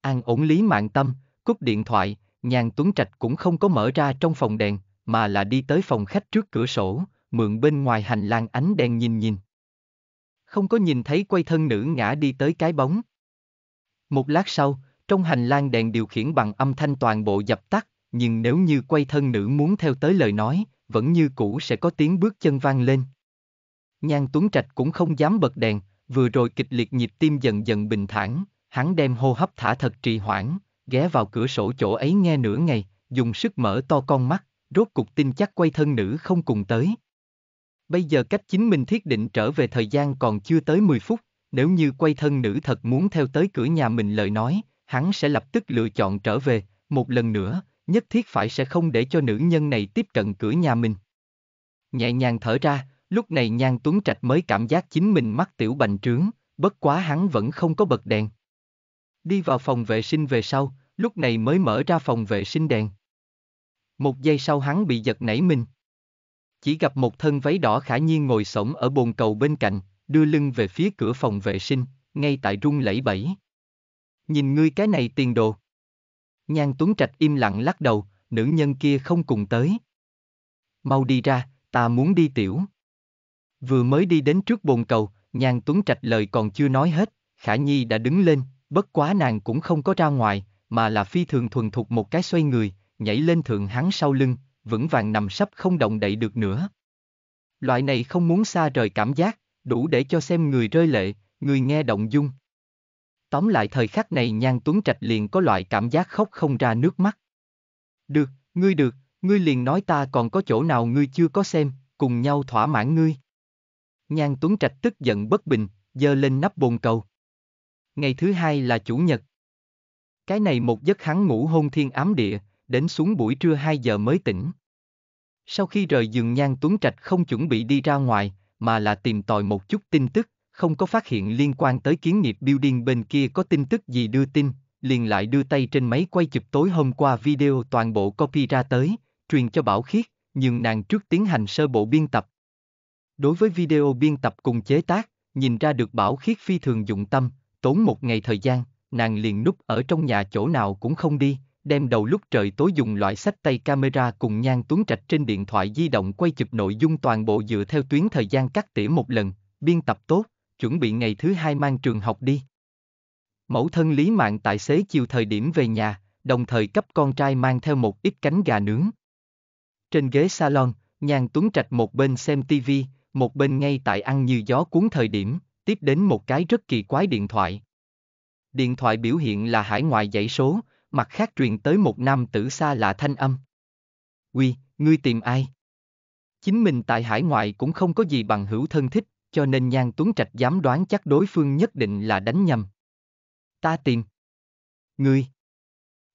An ổn lý mạng tâm, cúp điện thoại, Nhàn Tuấn Trạch cũng không có mở ra trong phòng đèn, mà là đi tới phòng khách trước cửa sổ, mượn bên ngoài hành lang ánh đèn nhìn nhìn. Không có nhìn thấy quay thân nữ ngã đi tới cái bóng. Một lát sau, trong hành lang đèn điều khiển bằng âm thanh toàn bộ dập tắt, nhưng nếu như quay thân nữ muốn theo tới lời nói, vẫn như cũ sẽ có tiếng bước chân vang lên. Nhan Tuấn Trạch cũng không dám bật đèn, vừa rồi kịch liệt nhịp tim dần dần bình thản, hắn đem hô hấp thả thật trì hoãn, ghé vào cửa sổ chỗ ấy nghe nửa ngày, dùng sức mở to con mắt, rốt cục tin chắc quay thân nữ không cùng tới. Bây giờ cách chính mình thiết định trở về thời gian còn chưa tới 10 phút, nếu như quay thân nữ thật muốn theo tới cửa nhà mình lời nói, hắn sẽ lập tức lựa chọn trở về, một lần nữa, nhất thiết phải sẽ không để cho nữ nhân này tiếp cận cửa nhà mình. Nhẹ nhàng thở ra, lúc này Nhan Tuấn Trạch mới cảm giác chính mình mắt tiểu bành trướng, bất quá hắn vẫn không có bật đèn đi vào phòng vệ sinh về sau, lúc này mới mở ra phòng vệ sinh đèn. Một giây sau hắn bị giật nảy mình. Chỉ gặp một thân váy đỏ khả nhiên ngồi sổng ở bồn cầu bên cạnh, đưa lưng về phía cửa phòng vệ sinh, ngay tại rung lẫy bẫy. Nhìn ngươi cái này tiền đồ. Nhan Tuấn Trạch im lặng lắc đầu, nữ nhân kia không cùng tới. Mau đi ra, ta muốn đi tiểu. Vừa mới đi đến trước bồn cầu, Nhan Tuấn Trạch lời còn chưa nói hết, Khả Nhi đã đứng lên, Bất quá nàng cũng không có ra ngoài, mà là phi thường thuần thục một cái xoay người, nhảy lên thượng hắn sau lưng, vững vàng nằm sấp không động đậy được nữa. Loại này không muốn xa rời cảm giác, đủ để cho xem người rơi lệ, người nghe động dung. Tóm lại thời khắc này Nhan Tuấn Trạch liền có loại cảm giác khóc không ra nước mắt. Được, ngươi được, ngươi liền nói ta còn có chỗ nào ngươi chưa có xem, cùng nhau thỏa mãn ngươi. Nhan Tuấn Trạch tức giận bất bình, giơ lên nắp bồn cầu. Ngày thứ hai là chủ nhật. Cái này một giấc hắn ngủ hôn thiên ám địa, đến xuống buổi trưa 2 giờ mới tỉnh. Sau khi rời giường Nhan Tuấn Trạch không chuẩn bị đi ra ngoài, mà là tìm tòi một chút tin tức, không có phát hiện liên quan tới kiến nghiệp building bên kia có tin tức gì đưa tin, liền lại đưa tay trên máy quay chụp tối hôm qua video toàn bộ copy ra tới, truyền cho Bảo Khiết, nhưng nàng trước tiến hành sơ bộ biên tập. Đối với video biên tập cùng chế tác, nhìn ra được Bảo Khiết phi thường dụng tâm, Tốn một ngày thời gian, nàng liền núp ở trong nhà chỗ nào cũng không đi, đem đầu lúc trời tối dùng loại sách tay camera cùng nhan tuấn trạch trên điện thoại di động quay chụp nội dung toàn bộ dựa theo tuyến thời gian cắt tỉa một lần, biên tập tốt, chuẩn bị ngày thứ hai mang trường học đi. Mẫu thân Lý Mạng tài xế chiều thời điểm về nhà, đồng thời cấp con trai mang theo một ít cánh gà nướng. Trên ghế salon, nhan tuấn trạch một bên xem tivi, một bên ngay tại ăn như gió cuốn thời điểm, tiếp đến một cái rất kỳ quái điện thoại. Điện thoại biểu hiện là hải ngoại dãy số, mặt khác truyền tới một nam tử xa lạ thanh âm. Quy, ngươi tìm ai? Chính mình tại hải ngoại cũng không có gì bằng hữu thân thích, cho nên Nhan Tuấn Trạch dám đoán chắc đối phương nhất định là đánh nhầm. Ta tìm. Ngươi.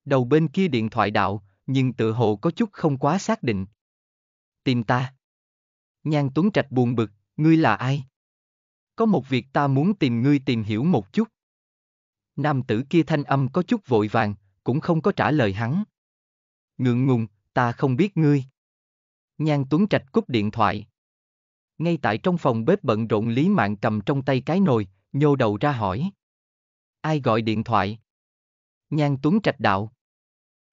Đầu bên kia điện thoại đạo, nhưng tự hồ có chút không quá xác định. Tìm ta. Nhan Tuấn Trạch buồn bực, ngươi là ai? có một việc ta muốn tìm ngươi tìm hiểu một chút. Nam tử kia thanh âm có chút vội vàng, cũng không có trả lời hắn. Ngượng ngùng, ta không biết ngươi. Nhan Tuấn Trạch cúp điện thoại. Ngay tại trong phòng bếp bận rộn Lý Mạng cầm trong tay cái nồi, nhô đầu ra hỏi. Ai gọi điện thoại? Nhan Tuấn Trạch đạo.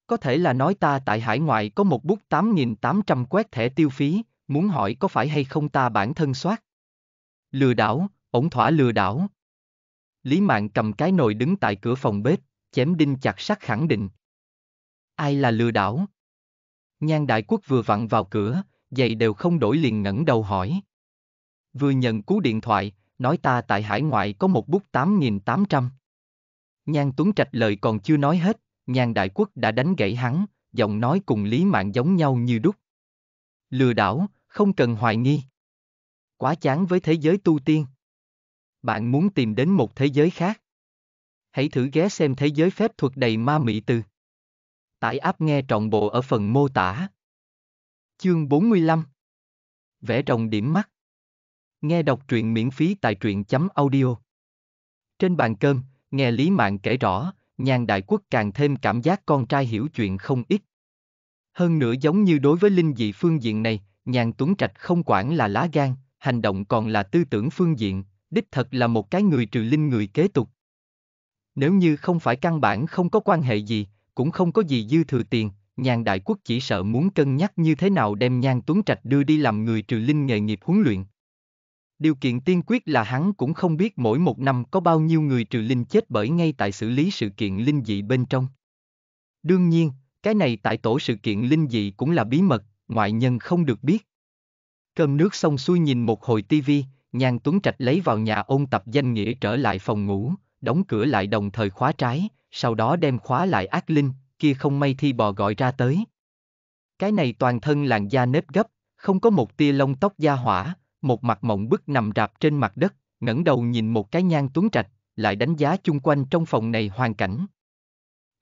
Có thể là nói ta tại hải ngoại có một bút 8.800 quét thẻ tiêu phí, muốn hỏi có phải hay không ta bản thân soát. Lừa đảo, ổn thỏa lừa đảo. Lý Mạng cầm cái nồi đứng tại cửa phòng bếp, chém đinh chặt sắt khẳng định. Ai là lừa đảo? Nhan Đại Quốc vừa vặn vào cửa, giày đều không đổi liền ngẩng đầu hỏi. Vừa nhận cú điện thoại, nói ta tại hải ngoại có một bút 8.800. Nhan Tuấn Trạch lời còn chưa nói hết, Nhan Đại Quốc đã đánh gãy hắn, giọng nói cùng Lý Mạng giống nhau như đúc. Lừa đảo, không cần hoài nghi. Quá chán với thế giới tu tiên bạn muốn tìm đến một thế giới khác. Hãy thử ghé xem thế giới phép thuật đầy ma mị từ. Tải app nghe trọn bộ ở phần mô tả. Chương 45 Vẽ rồng điểm mắt Nghe đọc truyện miễn phí tại truyện.audio Trên bàn cơm, nghe Lý Mạng kể rõ, nhàn đại quốc càng thêm cảm giác con trai hiểu chuyện không ít. Hơn nữa giống như đối với linh dị phương diện này, nhàn tuấn trạch không quản là lá gan, hành động còn là tư tưởng phương diện, đích thật là một cái người trừ linh người kế tục. Nếu như không phải căn bản không có quan hệ gì, cũng không có gì dư thừa tiền, nhan đại quốc chỉ sợ muốn cân nhắc như thế nào đem nhan tuấn trạch đưa đi làm người trừ linh nghề nghiệp huấn luyện. Điều kiện tiên quyết là hắn cũng không biết mỗi một năm có bao nhiêu người trừ linh chết bởi ngay tại xử lý sự kiện linh dị bên trong. Đương nhiên, cái này tại tổ sự kiện linh dị cũng là bí mật, ngoại nhân không được biết. Cơm nước xong xuôi nhìn một hồi tivi, Nhan Tuấn Trạch lấy vào nhà ôn tập danh nghĩa trở lại phòng ngủ, đóng cửa lại đồng thời khóa trái, sau đó đem khóa lại ác linh, kia không may thi bò gọi ra tới. Cái này toàn thân làn da nếp gấp, không có một tia lông tóc da hỏa, một mặt mộng bức nằm rạp trên mặt đất, ngẩng đầu nhìn một cái nhan tuấn trạch, lại đánh giá chung quanh trong phòng này hoàn cảnh.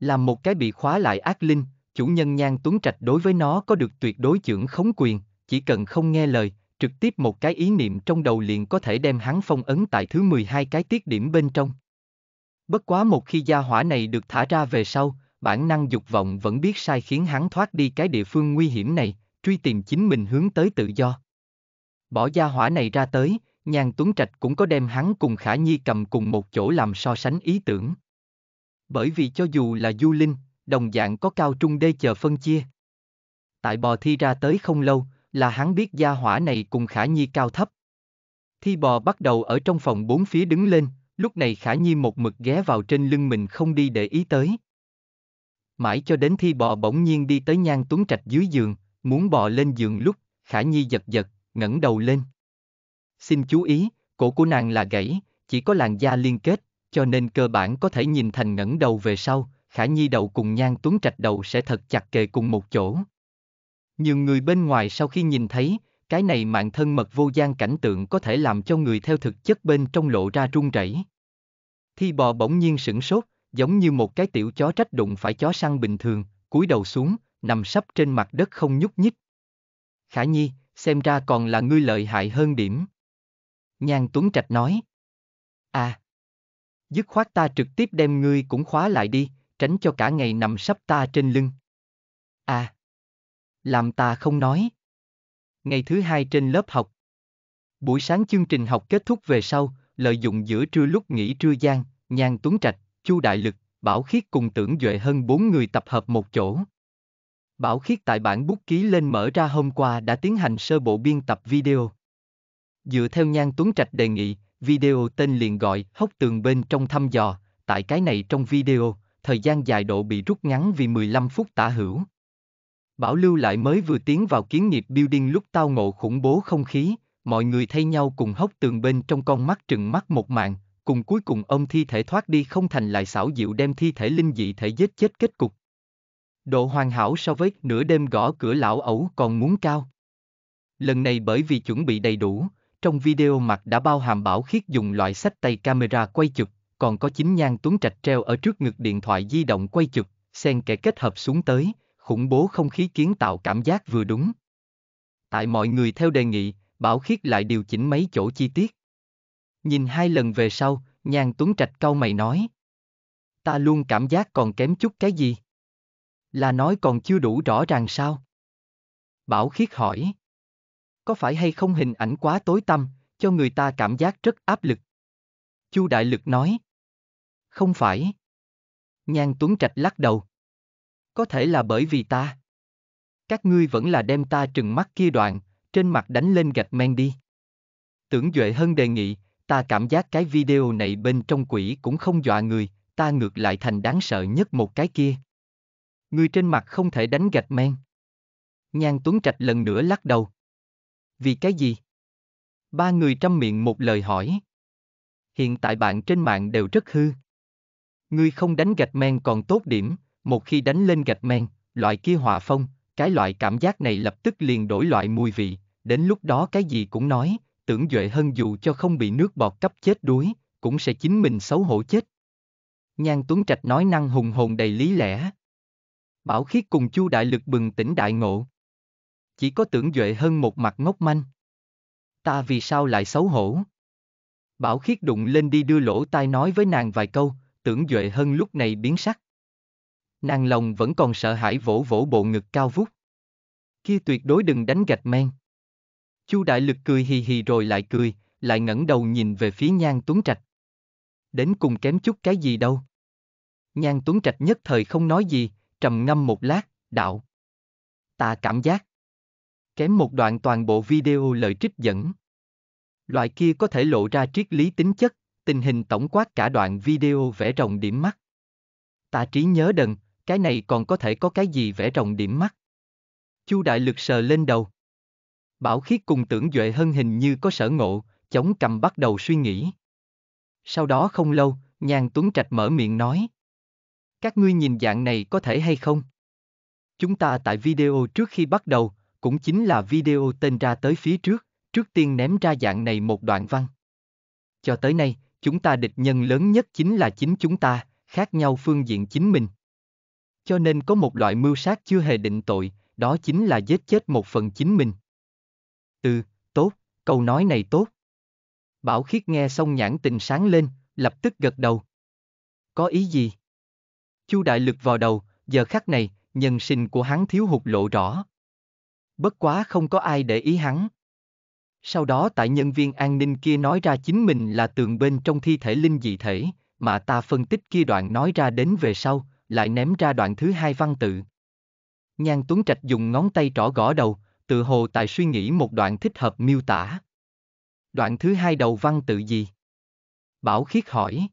Làm một cái bị khóa lại ác linh, chủ nhân nhan tuấn trạch đối với nó có được tuyệt đối trưởng khống quyền, chỉ cần không nghe lời, trực tiếp một cái ý niệm trong đầu liền có thể đem hắn phong ấn tại thứ 12 cái tiết điểm bên trong. Bất quá một khi gia hỏa này được thả ra về sau, bản năng dục vọng vẫn biết sai khiến hắn thoát đi cái địa phương nguy hiểm này, truy tìm chính mình hướng tới tự do. Bỏ gia hỏa này ra tới, nhàn tuấn trạch cũng có đem hắn cùng khả nhi cầm cùng một chỗ làm so sánh ý tưởng. Bởi vì cho dù là du linh, đồng dạng có cao trung đê chờ phân chia. Tại bò thi ra tới không lâu, là hắn biết gia hỏa này cùng Khả Nhi cao thấp. Thi bò bắt đầu ở trong phòng bốn phía đứng lên, lúc này Khả Nhi một mực ghé vào trên lưng mình không đi để ý tới. Mãi cho đến thi bò bỗng nhiên đi tới nhan tuấn trạch dưới giường, muốn bò lên giường lúc, Khả Nhi giật giật, ngẩng đầu lên. Xin chú ý, cổ của nàng là gãy, chỉ có làn da liên kết, cho nên cơ bản có thể nhìn thành ngẩng đầu về sau, Khả Nhi đầu cùng nhan tuấn trạch đầu sẽ thật chặt kề cùng một chỗ. Nhiều người bên ngoài sau khi nhìn thấy, cái này mạng thân mật vô gian cảnh tượng có thể làm cho người theo thực chất bên trong lộ ra run rẩy. Thi bò bỗng nhiên sửng sốt, giống như một cái tiểu chó trách đụng phải chó săn bình thường, cúi đầu xuống, nằm sấp trên mặt đất không nhúc nhích. Khả Nhi, xem ra còn là ngươi lợi hại hơn điểm. Nhan Tuấn Trạch nói. À, dứt khoát ta trực tiếp đem ngươi cũng khóa lại đi, tránh cho cả ngày nằm sấp ta trên lưng. À, làm ta không nói. Ngày thứ hai trên lớp học. Buổi sáng chương trình học kết thúc về sau, lợi dụng giữa trưa lúc nghỉ trưa gian, Nhan Tuấn Trạch, Chu Đại Lực, Bảo Khiết cùng tưởng Duệ hơn bốn người tập hợp một chỗ. Bảo Khiết tại bản bút ký lên mở ra hôm qua đã tiến hành sơ bộ biên tập video. Dựa theo Nhan Tuấn Trạch đề nghị, video tên liền gọi Hốc tường bên trong thăm dò, tại cái này trong video, thời gian dài độ bị rút ngắn vì 15 phút tả hữu. Bảo lưu lại mới vừa tiến vào kiến nghiệp building lúc tao ngộ khủng bố không khí, mọi người thay nhau cùng hốc tường bên trong con mắt trừng mắt một mạng, cùng cuối cùng ông thi thể thoát đi không thành lại xảo diệu đem thi thể linh dị thể giết chết kết cục. Độ hoàn hảo so với nửa đêm gõ cửa lão ẩu còn muốn cao. Lần này bởi vì chuẩn bị đầy đủ, trong video mặt đã bao hàm bảo khiết dùng loại sách tay camera quay chụp, còn có chính nhan tuấn trạch treo ở trước ngực điện thoại di động quay chụp, xen kẽ kết hợp xuống tới, khủng bố không khí kiến tạo cảm giác vừa đúng. Tại mọi người theo đề nghị, Bảo Khiết lại điều chỉnh mấy chỗ chi tiết. Nhìn hai lần về sau, Nhan Tuấn Trạch cau mày nói. Ta luôn cảm giác còn kém chút cái gì? Là nói còn chưa đủ rõ ràng sao? Bảo Khiết hỏi. Có phải hay không hình ảnh quá tối tăm, cho người ta cảm giác rất áp lực? Chu Đại Lực nói. Không phải. Nhan Tuấn Trạch lắc đầu có thể là bởi vì ta. Các ngươi vẫn là đem ta trừng mắt kia đoạn, trên mặt đánh lên gạch men đi. Tưởng Duệ Hân đề nghị, ta cảm giác cái video này bên trong quỷ cũng không dọa người, ta ngược lại thành đáng sợ nhất một cái kia. Người trên mặt không thể đánh gạch men. Nhan Tuấn Trạch lần nữa lắc đầu. Vì cái gì? Ba người trăm miệng một lời hỏi. Hiện tại bạn trên mạng đều rất hư. Ngươi không đánh gạch men còn tốt điểm, một khi đánh lên gạch men, loại kia hòa phong, cái loại cảm giác này lập tức liền đổi loại mùi vị, đến lúc đó cái gì cũng nói, tưởng Duệ Hân dù cho không bị nước bọt cấp chết đuối, cũng sẽ chính mình xấu hổ chết. Nhan Tuấn Trạch nói năng hùng hồn đầy lý lẽ. Bảo Khiết cùng Chu Đại Lực bừng tỉnh đại ngộ. Chỉ có tưởng Duệ Hân một mặt ngốc manh. Ta vì sao lại xấu hổ? Bảo Khiết đụng lên đi đưa lỗ tai nói với nàng vài câu, tưởng Duệ Hân lúc này biến sắc. Nàng lòng vẫn còn sợ hãi vỗ vỗ bộ ngực cao vút. Kia tuyệt đối đừng đánh gạch men. Chu Đại Lực cười hì hì rồi lại cười, lại ngẩng đầu nhìn về phía Nhan Tuấn Trạch. Đến cùng kém chút cái gì đâu. Nhan Tuấn Trạch nhất thời không nói gì, trầm ngâm một lát, đạo. Ta cảm giác. Kém một đoạn toàn bộ video lời trích dẫn. Loại kia có thể lộ ra triết lý tính chất, tình hình tổng quát cả đoạn video vẽ rồng điểm mắt. Ta trí nhớ đần, cái này còn có thể có cái gì vẽ rồng điểm mắt. Chu Đại Lực sờ lên đầu. Bảo Khiết cùng tưởng Duệ Hân hình như có sở ngộ, chống cầm bắt đầu suy nghĩ. Sau đó không lâu, Nhan Tuấn Trạch mở miệng nói. Các ngươi nhìn dạng này có thể hay không? Chúng ta tại video trước khi bắt đầu, cũng chính là video tên ra tới phía trước, trước tiên ném ra dạng này một đoạn văn. Cho tới nay, chúng ta địch nhân lớn nhất chính là chính chúng ta, khác nhau phương diện chính mình. Cho nên có một loại mưu sát chưa hề định tội, đó chính là giết chết một phần chính mình. Ừ, tốt, câu nói này tốt. Bảo Khiết nghe xong nhãn tình sáng lên, lập tức gật đầu. Có ý gì? Chu Đại Lực vào đầu, giờ khắc này, nhân sinh của hắn thiếu hụt lộ rõ. Bất quá không có ai để ý hắn. Sau đó tại nhân viên an ninh kia nói ra chính mình là tường bên trong thi thể linh dị thể, mà ta phân tích kia đoạn nói ra đến về sau, lại ném ra đoạn thứ hai văn tự. Nhan Tuấn Trạch dùng ngón tay trỏ gõ đầu, tự hồ tại suy nghĩ một đoạn thích hợp miêu tả. Đoạn thứ hai đầu văn tự gì? Bảo Khiết hỏi.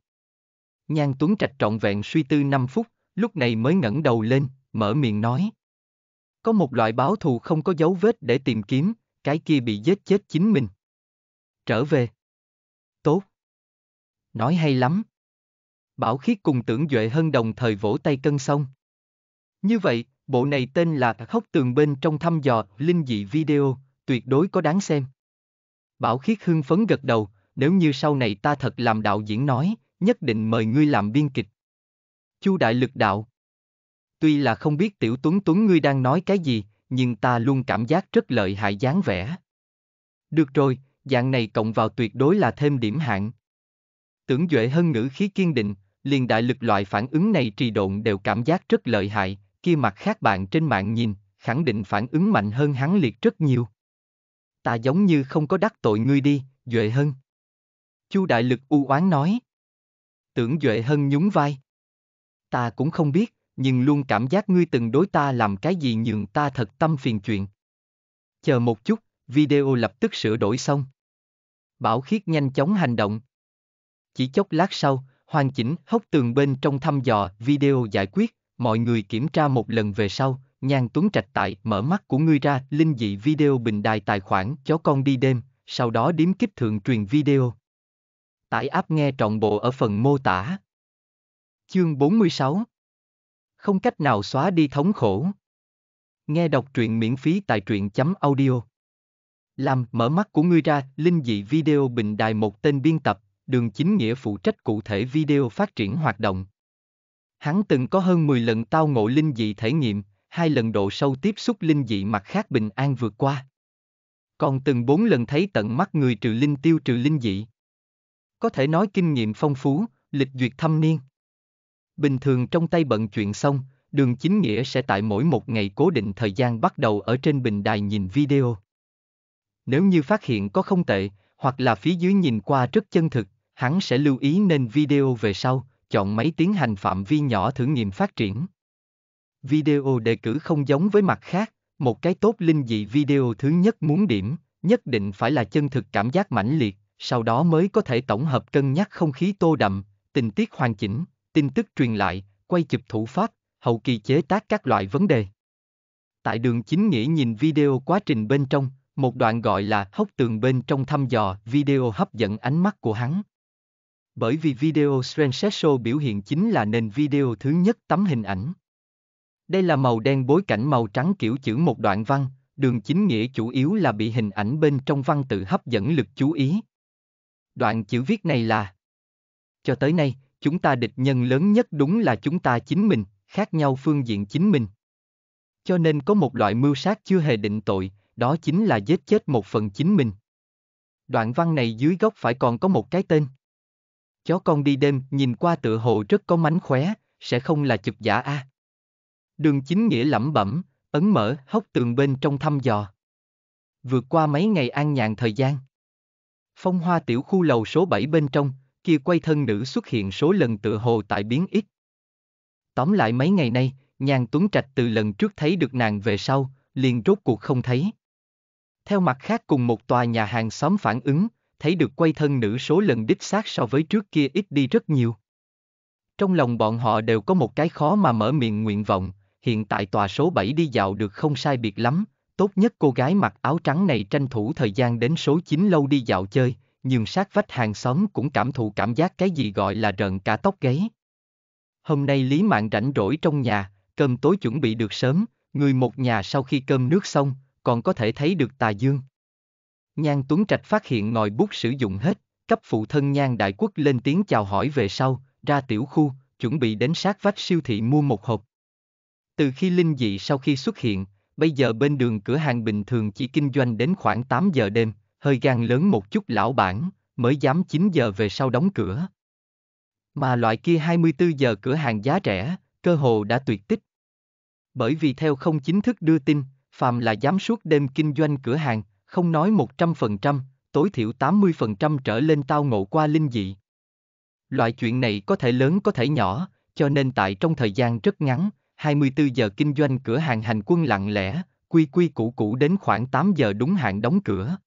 Nhan Tuấn Trạch trọn vẹn suy tư 5 phút, lúc này mới ngẩng đầu lên, mở miệng nói. Có một loại báo thù không có dấu vết để tìm kiếm, cái kia bị giết chết chính mình. Trở về. Tốt. Nói hay lắm. Bảo Khiết cùng tưởng Duệ Hân đồng thời vỗ tay cân xong. Như vậy, bộ này tên là Khóc tường bên trong thăm dò, linh dị video, tuyệt đối có đáng xem. Bảo Khiết hưng phấn gật đầu, nếu như sau này ta thật làm đạo diễn nói, nhất định mời ngươi làm biên kịch. Chu Đại Lực đạo. Tuy là không biết Tiểu Tuấn Tuấn ngươi đang nói cái gì, nhưng ta luôn cảm giác rất lợi hại dáng vẻ. Được rồi, dạng này cộng vào tuyệt đối là thêm điểm hạng. Tưởng Duệ Hân ngữ khí kiên định, liền đại lực loại phản ứng này trì độn đều cảm giác rất lợi hại, kia mặt khác bạn trên mạng nhìn, khẳng định phản ứng mạnh hơn hắn liệt rất nhiều. Ta giống như không có đắc tội ngươi đi, Duệ Hân. Chu Đại Lực u oán nói. Tưởng Duệ Hân nhún vai. Ta cũng không biết, nhưng luôn cảm giác ngươi từng đối ta làm cái gì nhường ta thật tâm phiền chuyện. Chờ một chút, video lập tức sửa đổi xong. Bảo Khiết nhanh chóng hành động. Chỉ chốc lát sau, hoàn chỉnh hốc tường bên trong thăm dò video giải quyết, mọi người kiểm tra một lần về sau, Nhan Tuấn Trạch tại mở mắt của ngươi ra linh dị video bình đài tài khoản chó con đi đêm, sau đó điếm kích thượng truyền video. Tải app nghe trọn bộ ở phần mô tả. Chương 46 Không cách nào xóa đi thống khổ. Nghe đọc truyện miễn phí tại truyện chấm audio. Làm mở mắt của ngươi ra, linh dị video bình đài một tên biên tập, đường chính nghĩa phụ trách cụ thể video phát triển hoạt động. Hắn từng có hơn 10 lần tao ngộ linh dị thể nghiệm, hai lần độ sâu tiếp xúc linh dị mặt khác bình an vượt qua. Còn từng bốn lần thấy tận mắt người trừ linh tiêu trừ linh dị. Có thể nói kinh nghiệm phong phú, lịch duyệt thâm niên. Bình thường trong tay bận chuyện xong, đường chính nghĩa sẽ tại mỗi một ngày cố định thời gian bắt đầu ở trên bình đài nhìn video. Nếu như phát hiện có không tệ, hoặc là phía dưới nhìn qua rất chân thực, hắn sẽ lưu ý nên video về sau, chọn máy tiến hành phạm vi nhỏ thử nghiệm phát triển. Video đề cử không giống với mặt khác, một cái tốt linh dị video thứ nhất muốn điểm, nhất định phải là chân thực cảm giác mãnh liệt, sau đó mới có thể tổng hợp cân nhắc không khí tô đậm, tình tiết hoàn chỉnh, tin tức truyền lại, quay chụp thủ pháp, hậu kỳ chế tác các loại vấn đề. Tại đường chính nghĩa nhìn video quá trình bên trong, một đoạn gọi là hốc tường bên trong thăm dò video hấp dẫn ánh mắt của hắn bởi vì video Srensesho biểu hiện chính là nền video thứ nhất tấm hình ảnh. Đây là màu đen bối cảnh màu trắng kiểu chữ một đoạn văn, đường chính nghĩa chủ yếu là bị hình ảnh bên trong văn tự hấp dẫn lực chú ý. Đoạn chữ viết này là Cho tới nay, chúng ta địch nhân lớn nhất đúng là chúng ta chính mình, khác nhau phương diện chính mình. Cho nên có một loại mưu sát chưa hề định tội, đó chính là giết chết một phần chính mình. Đoạn văn này dưới góc phải còn có một cái tên chó con đi đêm nhìn qua tựa hồ rất có mánh khóe, sẽ không là chụp giả a. À. Đường chính nghĩa lẩm bẩm, ấn mở hốc tường bên trong thăm dò. Vượt qua mấy ngày an nhàn thời gian. Phong hoa tiểu khu lầu số 7 bên trong, kia quay thân nữ xuất hiện số lần tựa hồ tại biến ít. Tóm lại mấy ngày nay, nhàn tuấn trạch từ lần trước thấy được nàng về sau, liền rốt cuộc không thấy. Theo mặt khác cùng một tòa nhà hàng xóm phản ứng, thấy được quay thân nữ số lần đích xác so với trước kia ít đi rất nhiều. Trong lòng bọn họ đều có một cái khó mà mở miệng nguyện vọng, hiện tại tòa số 7 đi dạo được không sai biệt lắm, tốt nhất cô gái mặc áo trắng này tranh thủ thời gian đến số 9 lâu đi dạo chơi, nhưng sát vách hàng xóm cũng cảm thụ cảm giác cái gì gọi là rợn cả tóc gáy. Hôm nay Lý Mạng rảnh rỗi trong nhà, cơm tối chuẩn bị được sớm, người một nhà sau khi cơm nước xong, còn có thể thấy được tà dương. Nhan Tuấn Trạch phát hiện ngòi bút sử dụng hết, cấp phụ thân Nhan Đại Quốc lên tiếng chào hỏi về sau, ra tiểu khu, chuẩn bị đến sát vách siêu thị mua một hộp. Từ khi linh dị sau khi xuất hiện, bây giờ bên đường cửa hàng bình thường chỉ kinh doanh đến khoảng 8 giờ đêm, hơi gan lớn một chút lão bản, mới dám 9 giờ về sau đóng cửa. Mà loại kia 24 giờ cửa hàng giá rẻ, cơ hồ đã tuyệt tích. Bởi vì theo không chính thức đưa tin, phàm là dám suốt đêm kinh doanh cửa hàng, không nói 100%, tối thiểu 80% trở lên tao ngộ qua linh dị. Loại chuyện này có thể lớn có thể nhỏ, cho nên tại trong thời gian rất ngắn, 24 giờ kinh doanh cửa hàng hành quân lặng lẽ, quy quy củ củ đến khoảng 8 giờ đúng hạn đóng cửa.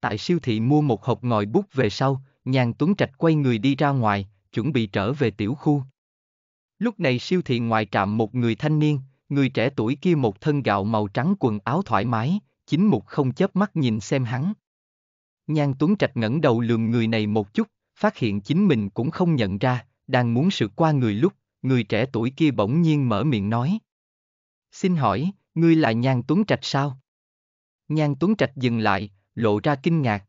Tại siêu thị mua một hộp ngòi bút về sau, nhàn Tuấn Trạch quay người đi ra ngoài, chuẩn bị trở về tiểu khu. Lúc này siêu thị ngoài trạm một người thanh niên, người trẻ tuổi kia một thân gạo màu trắng quần áo thoải mái, chính mục không chớp mắt nhìn xem hắn. Nhan Tuấn Trạch ngẩng đầu lườm người này một chút, phát hiện chính mình cũng không nhận ra, đang muốn sự qua người lúc, người trẻ tuổi kia bỗng nhiên mở miệng nói. Xin hỏi, ngươi là Nhan Tuấn Trạch sao? Nhan Tuấn Trạch dừng lại, lộ ra kinh ngạc.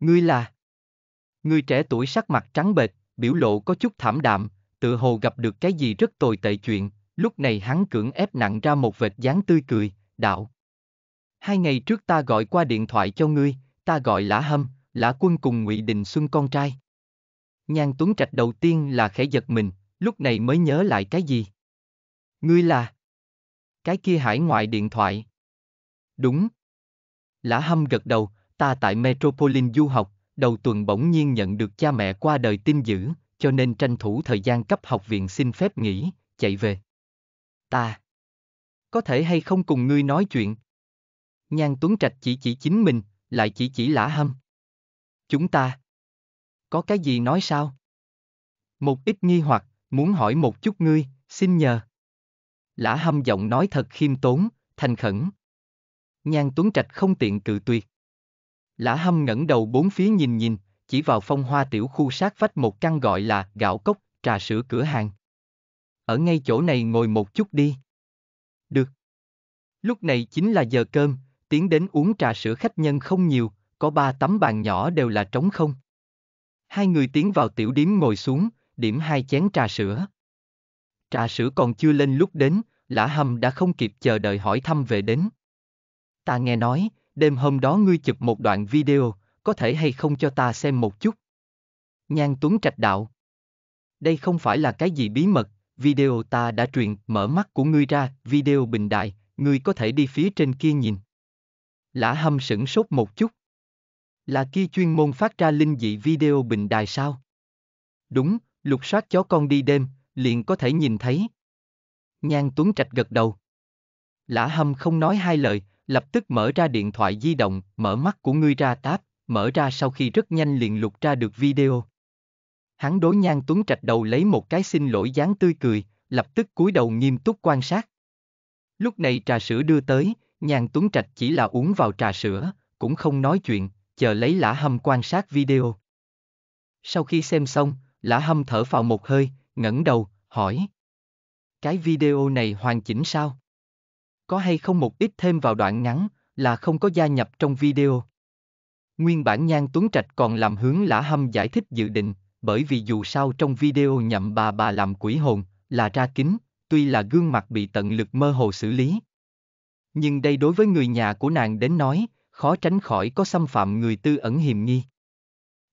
Ngươi là? Người trẻ tuổi sắc mặt trắng bệch, biểu lộ có chút thảm đạm, tự hồ gặp được cái gì rất tồi tệ chuyện, lúc này hắn cưỡng ép nặng ra một vệt dáng tươi cười, đạo. Hai ngày trước ta gọi qua điện thoại cho ngươi, ta gọi Lã Hâm, Lã Quân cùng Ngụy Đình Xuân con trai. Nhan Tuấn Trạch đầu tiên là khẽ giật mình, lúc này mới nhớ lại cái gì. Ngươi là... Cái kia hải ngoại điện thoại. Đúng. Lã Hâm gật đầu, ta tại metropolin du học, đầu tuần bỗng nhiên nhận được cha mẹ qua đời tin dữ, cho nên tranh thủ thời gian cấp học viện xin phép nghỉ, chạy về. Ta. Có thể hay không cùng ngươi nói chuyện? Nhan Tuấn Trạch chỉ chỉ chính mình, lại chỉ chỉ lã hâm. Chúng ta. Có cái gì nói sao? Một ít nghi hoặc, muốn hỏi một chút ngươi, xin nhờ. Lã hâm giọng nói thật khiêm tốn, thành khẩn. Nhan Tuấn Trạch không tiện cự tuyệt. Lã hâm ngẩng đầu bốn phía nhìn nhìn, chỉ vào phong hoa tiểu khu sát vách một căn gọi là gạo cốc, trà sữa cửa hàng. Ở ngay chỗ này ngồi một chút đi. Được. Lúc này chính là giờ cơm, tiến đến uống trà sữa khách nhân không nhiều, có ba tấm bàn nhỏ đều là trống không. Hai người tiến vào tiểu điếm ngồi xuống, điểm hai chén trà sữa. Trà sữa còn chưa lên lúc đến, Lã Hầm đã không kịp chờ đợi hỏi thăm về đến. Ta nghe nói, đêm hôm đó ngươi chụp một đoạn video, có thể hay không cho ta xem một chút. Nhan Tuấn Trạch đạo. Đây không phải là cái gì bí mật, video ta đã truyền, mở mắt của ngươi ra, video bình đại, ngươi có thể đi phía trên kia nhìn. Lã Hâm sửng sốt một chút. Là kia chuyên môn phát ra linh dị video bình đài sao? Đúng, lục soát chó con đi đêm, liền có thể nhìn thấy. Nhan Tuấn Trạch gật đầu. Lã Hâm không nói hai lời, lập tức mở ra điện thoại di động, mở mắt của ngươi ra táp, mở ra sau khi rất nhanh liền lục ra được video. Hắn đối Nhan Tuấn Trạch đầu lấy một cái xin lỗi dáng tươi cười, lập tức cúi đầu nghiêm túc quan sát. Lúc này trà sữa đưa tới, Nhàn Tuấn Trạch chỉ là uống vào trà sữa, cũng không nói chuyện, chờ lấy Lã Hâm quan sát video. Sau khi xem xong, Lã Hâm thở vào một hơi, ngẩng đầu, hỏi. Cái video này hoàn chỉnh sao? Có hay không một ít thêm vào đoạn ngắn, là không có gia nhập trong video? Nguyên bản Nhan Tuấn Trạch còn làm hướng Lã Hâm giải thích dự định, bởi vì dù sao trong video nhậm bà bà làm quỷ hồn, là ra kính, tuy là gương mặt bị tận lực mơ hồ xử lý, nhưng đây đối với người nhà của nàng đến nói, khó tránh khỏi có xâm phạm người tư ẩn hiềm nghi.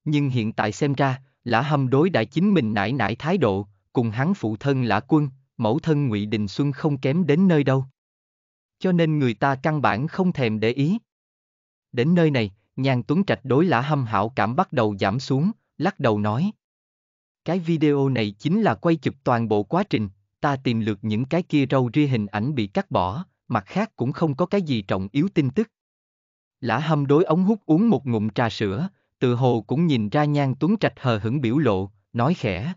Nhưng hiện tại xem ra, lã hâm đối đại chính mình nải nải thái độ, cùng hắn phụ thân lã quân, mẫu thân ngụy Đình Xuân không kém đến nơi đâu. Cho nên người ta căn bản không thèm để ý. Đến nơi này, nhan tuấn trạch đối lã hâm hảo cảm bắt đầu giảm xuống, lắc đầu nói. Cái video này chính là quay chụp toàn bộ quá trình, ta tìm lượt những cái kia râu ria hình ảnh bị cắt bỏ, mặt khác cũng không có cái gì trọng yếu tin tức. Lã hâm đối ống hút uống một ngụm trà sữa, tự hồ cũng nhìn ra nhan tuấn trạch hờ hững biểu lộ, nói khẽ.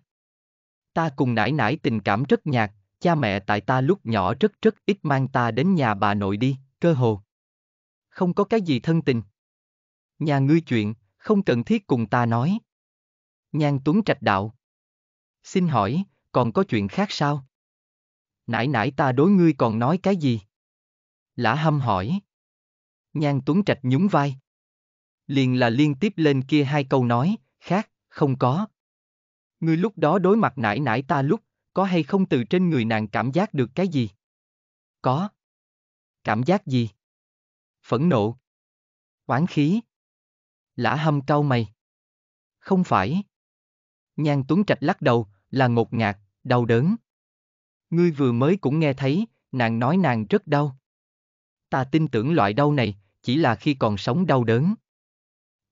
Ta cùng nãi nãi tình cảm rất nhạt, cha mẹ tại ta lúc nhỏ rất rất ít mang ta đến nhà bà nội đi, cơ hồ. Không có cái gì thân tình. Nhà ngươi chuyện, không cần thiết cùng ta nói. Nhan Tuấn Trạch đạo. Xin hỏi, còn có chuyện khác sao? Nãy nãy ta đối ngươi còn nói cái gì? Lã Hâm hỏi. Nhan Tuấn Trạch nhún vai. Liền là liên tiếp lên kia hai câu nói, khác, không có. Ngươi lúc đó đối mặt nải nải ta lúc, có hay không từ trên người nàng cảm giác được cái gì? Có. Cảm giác gì? Phẫn nộ. Oán khí. Lã hâm cau mày. Không phải. Nhan Tuấn Trạch lắc đầu, là ngột ngạt, đau đớn. Ngươi vừa mới cũng nghe thấy, nàng nói nàng rất đau. Ta tin tưởng loại đau này, chỉ là khi còn sống đau đớn.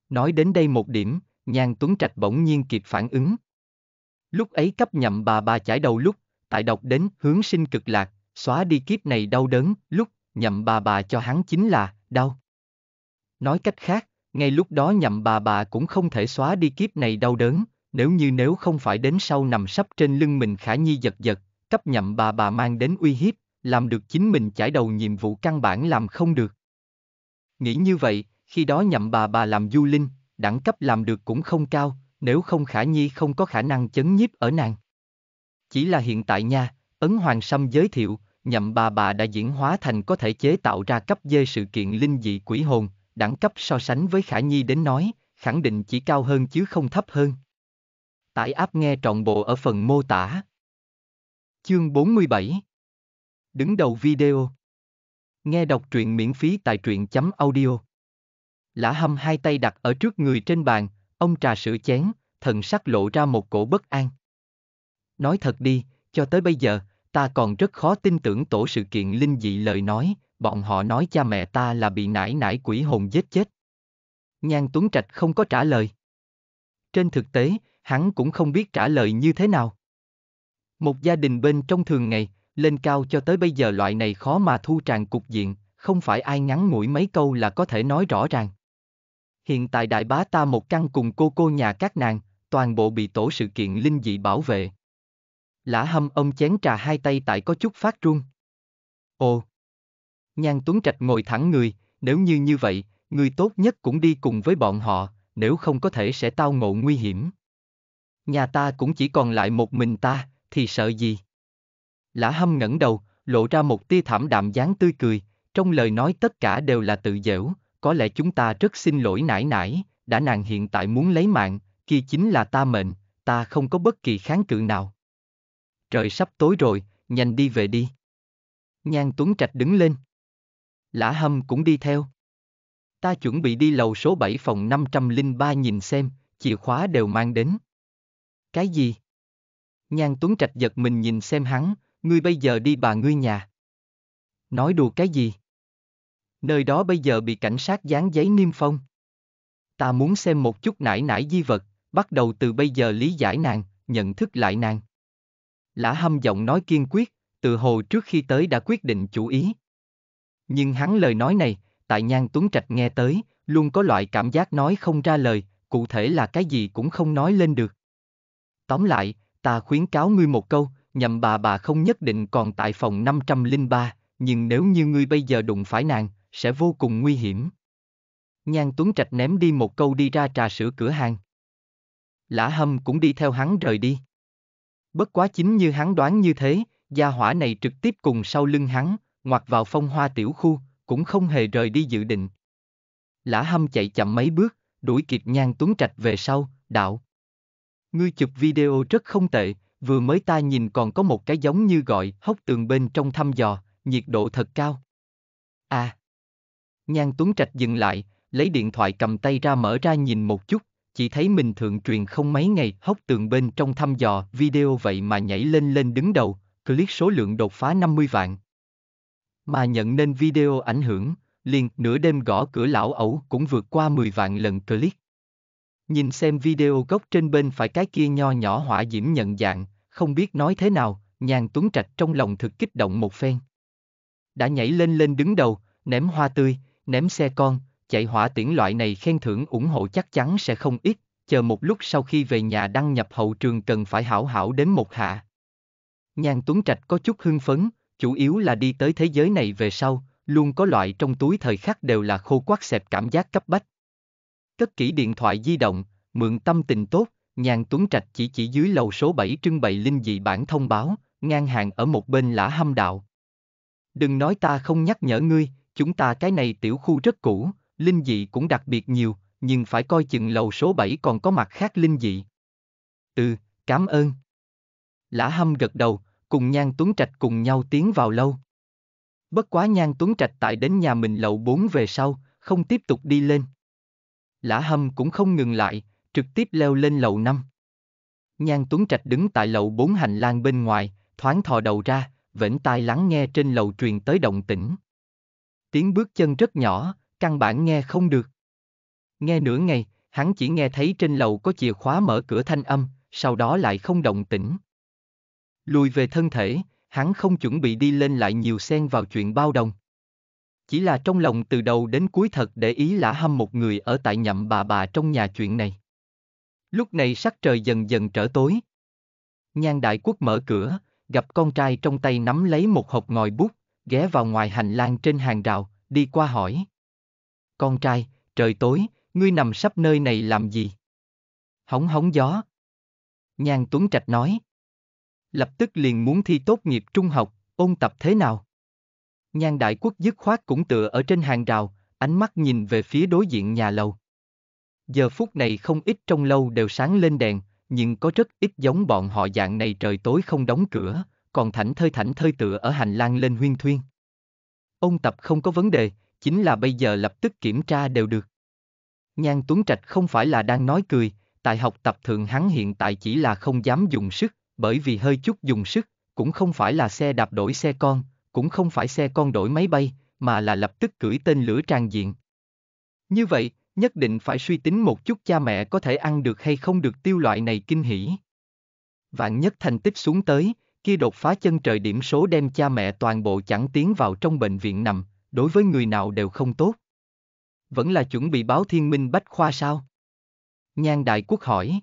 Nói đến đây một điểm, Nhan Tuấn Trạch bỗng nhiên kịp phản ứng. Lúc ấy cấp nhậm bà bà chải đầu lúc, tại đọc đến hướng sinh cực lạc, xóa đi kiếp này đau đớn, lúc nhậm bà bà cho hắn chính là đau. Nói cách khác, ngay lúc đó nhậm bà bà cũng không thể xóa đi kiếp này đau đớn, nếu như nếu không phải đến sau nằm sắp trên lưng mình khả nhi giật giật, cấp nhậm bà bà mang đến uy hiếp, làm được chính mình chải đầu nhiệm vụ căn bản làm không được. Nghĩ như vậy, khi đó nhậm bà bà làm du linh, đẳng cấp làm được cũng không cao, nếu không khả nhi không có khả năng chấn nhiếp ở nàng. Chỉ là hiện tại nha, Ấn Hoàng Sâm giới thiệu, nhậm bà bà đã diễn hóa thành có thể chế tạo ra cấp dê sự kiện linh dị quỷ hồn, đẳng cấp so sánh với khả nhi đến nói, khẳng định chỉ cao hơn chứ không thấp hơn. Tải áp nghe trọn bộ ở phần mô tả. Chương 47 Đứng đầu video. Nghe đọc truyện miễn phí tại truyện chấm audio. Lã hâm hai tay đặt ở trước người trên bàn, ông trà sữa chén, thần sắc lộ ra một cổ bất an. Nói thật đi, cho tới bây giờ, ta còn rất khó tin tưởng tổ sự kiện linh dị lời nói, bọn họ nói cha mẹ ta là bị nải nải quỷ hồn giết chết. Nhan Tuấn Trạch không có trả lời. Trên thực tế, hắn cũng không biết trả lời như thế nào. Một gia đình bên trong thường ngày, lên cao cho tới bây giờ loại này khó mà thu tràn cục diện, không phải ai ngắn ngủi mấy câu là có thể nói rõ ràng. Hiện tại đại bá ta một căn cùng cô cô nhà các nàng, toàn bộ bị tổ sự kiện linh dị bảo vệ. Lã hâm ông chén trà hai tay tại có chút phát run. Ồ! Nhan Tuấn Trạch ngồi thẳng người, nếu như như vậy, người tốt nhất cũng đi cùng với bọn họ, nếu không có thể sẽ tao ngộ nguy hiểm. Nhà ta cũng chỉ còn lại một mình ta, thì sợ gì? Lã Hâm ngẩng đầu, lộ ra một tia thảm đạm dáng tươi cười, trong lời nói tất cả đều là tự dễu, có lẽ chúng ta rất xin lỗi nải nải, đã nàng hiện tại muốn lấy mạng, kia chính là ta mệnh, ta không có bất kỳ kháng cự nào. Trời sắp tối rồi, nhanh đi về đi. Nhan Tuấn Trạch đứng lên. Lã Hâm cũng đi theo. Ta chuẩn bị đi lầu số 7 phòng 503 nhìn xem, chìa khóa đều mang đến. Cái gì? Nhan Tuấn Trạch giật mình nhìn xem hắn, ngươi bây giờ đi bà ngươi nhà. Nói đùa cái gì? Nơi đó bây giờ bị cảnh sát dán giấy niêm phong. Ta muốn xem một chút nải nải di vật, bắt đầu từ bây giờ lý giải nàng, nhận thức lại nàng. Lã hâm giọng nói kiên quyết, từ hồ trước khi tới đã quyết định chủ ý. Nhưng hắn lời nói này, tại nhan tuấn trạch nghe tới, luôn có loại cảm giác nói không ra lời, cụ thể là cái gì cũng không nói lên được. Tóm lại, ta khuyến cáo ngươi một câu, nhầm bà bà không nhất định còn tại phòng 503, nhưng nếu như ngươi bây giờ đụng phải nàng, sẽ vô cùng nguy hiểm. Nhan Tuấn Trạch ném đi một câu đi ra trà sữa cửa hàng. Lã Hâm cũng đi theo hắn rời đi. Bất quá chính như hắn đoán như thế, gia hỏa này trực tiếp cùng sau lưng hắn, ngoặt vào phong hoa tiểu khu, cũng không hề rời đi dự định. Lã Hâm chạy chậm mấy bước, đuổi kịp Nhan Tuấn Trạch về sau, đạo. Ngươi chụp video rất không tệ, vừa mới ta nhìn còn có một cái giống như gọi hốc tường bên trong thăm dò, nhiệt độ thật cao. À. Nhan Tuấn Trạch dừng lại, lấy điện thoại cầm tay ra mở ra nhìn một chút, chỉ thấy mình thượng truyền không mấy ngày hốc tường bên trong thăm dò video vậy mà nhảy lên lên đứng đầu, click số lượng đột phá 50 vạn. Mà nhận nên video ảnh hưởng, liền nửa đêm gõ cửa lão ẩu cũng vượt qua 10 vạn lần click. Nhìn xem video gốc trên bên phải cái kia nho nhỏ hỏa diễm nhận dạng, không biết nói thế nào, nhàn tuấn trạch trong lòng thực kích động một phen. Đã nhảy lên lên đứng đầu, ném hoa tươi, ném xe con, chạy hỏa tiễn loại này khen thưởng ủng hộ chắc chắn sẽ không ít, chờ một lúc sau khi về nhà đăng nhập hậu trường cần phải hảo hảo đến một hạ. Nhàn tuấn trạch có chút hưng phấn, chủ yếu là đi tới thế giới này về sau, luôn có loại trong túi thời khắc đều là khô quắc xẹp cảm giác cấp bách cất kỹ điện thoại di động, mượn tâm tình tốt, nhàn tuấn trạch chỉ chỉ dưới lầu số 7 trưng bày linh dị bản thông báo, ngang hàng ở một bên lã hâm đạo. Đừng nói ta không nhắc nhở ngươi, chúng ta cái này tiểu khu rất cũ, linh dị cũng đặc biệt nhiều, nhưng phải coi chừng lầu số 7 còn có mặt khác linh dị. Ừ, cảm ơn. Lã hâm gật đầu, cùng Nhan Tuấn Trạch cùng nhau tiến vào lâu. Bất quá Nhan Tuấn Trạch tại đến nhà mình lầu 4 về sau, không tiếp tục đi lên. Lã Hâm cũng không ngừng lại, trực tiếp leo lên lầu 5. Nhan Tuấn Trạch đứng tại lầu 4 hành lang bên ngoài, thoáng thò đầu ra, vẫn tai lắng nghe trên lầu truyền tới động tĩnh. Tiếng bước chân rất nhỏ, căn bản nghe không được. Nghe nửa ngày, hắn chỉ nghe thấy trên lầu có chìa khóa mở cửa thanh âm, sau đó lại không động tĩnh. Lùi về thân thể, hắn không chuẩn bị đi lên lại nhiều xen vào chuyện bao đồng. Chỉ là trong lòng từ đầu đến cuối thật để ý lã hâm một người ở tại nhậm bà bà trong nhà chuyện này. Lúc này sắc trời dần dần trở tối. Nhan Đại Quốc mở cửa, gặp con trai trong tay nắm lấy một hộp ngòi bút, ghé vào ngoài hành lang trên hàng rào, đi qua hỏi. Con trai, trời tối, ngươi nằm sắp nơi này làm gì? Hóng hóng gió. Nhan Tuấn Trạch nói. Lập tức liền muốn thi tốt nghiệp trung học, ôn tập thế nào? Nhan đại quốc dứt khoát cũng tựa ở trên hàng rào, ánh mắt nhìn về phía đối diện nhà lầu. Giờ phút này không ít trong lâu đều sáng lên đèn, nhưng có rất ít giống bọn họ dạng này trời tối không đóng cửa, còn thảnh thơi thảnh thơi tựa ở hành lang lên huyên thuyên. Ông tập không có vấn đề, chính là bây giờ lập tức kiểm tra đều được. Nhan Tuấn Trạch không phải là đang nói cười, tại học tập thượng hắn hiện tại chỉ là không dám dùng sức, bởi vì hơi chút dùng sức, cũng không phải là xe đạp đổi xe con, cũng không phải xe con đổi máy bay, mà là lập tức cưỡi tên lửa tràn diện. Như vậy, nhất định phải suy tính một chút cha mẹ có thể ăn được hay không được tiêu loại này kinh hỉ. Vạn nhất thành tích xuống tới, kia đột phá chân trời điểm số đem cha mẹ toàn bộ chẳng tiến vào trong bệnh viện nằm, đối với người nào đều không tốt. Vẫn là chuẩn bị báo thiên minh bách khoa sao? Nhan Đại Quốc hỏi.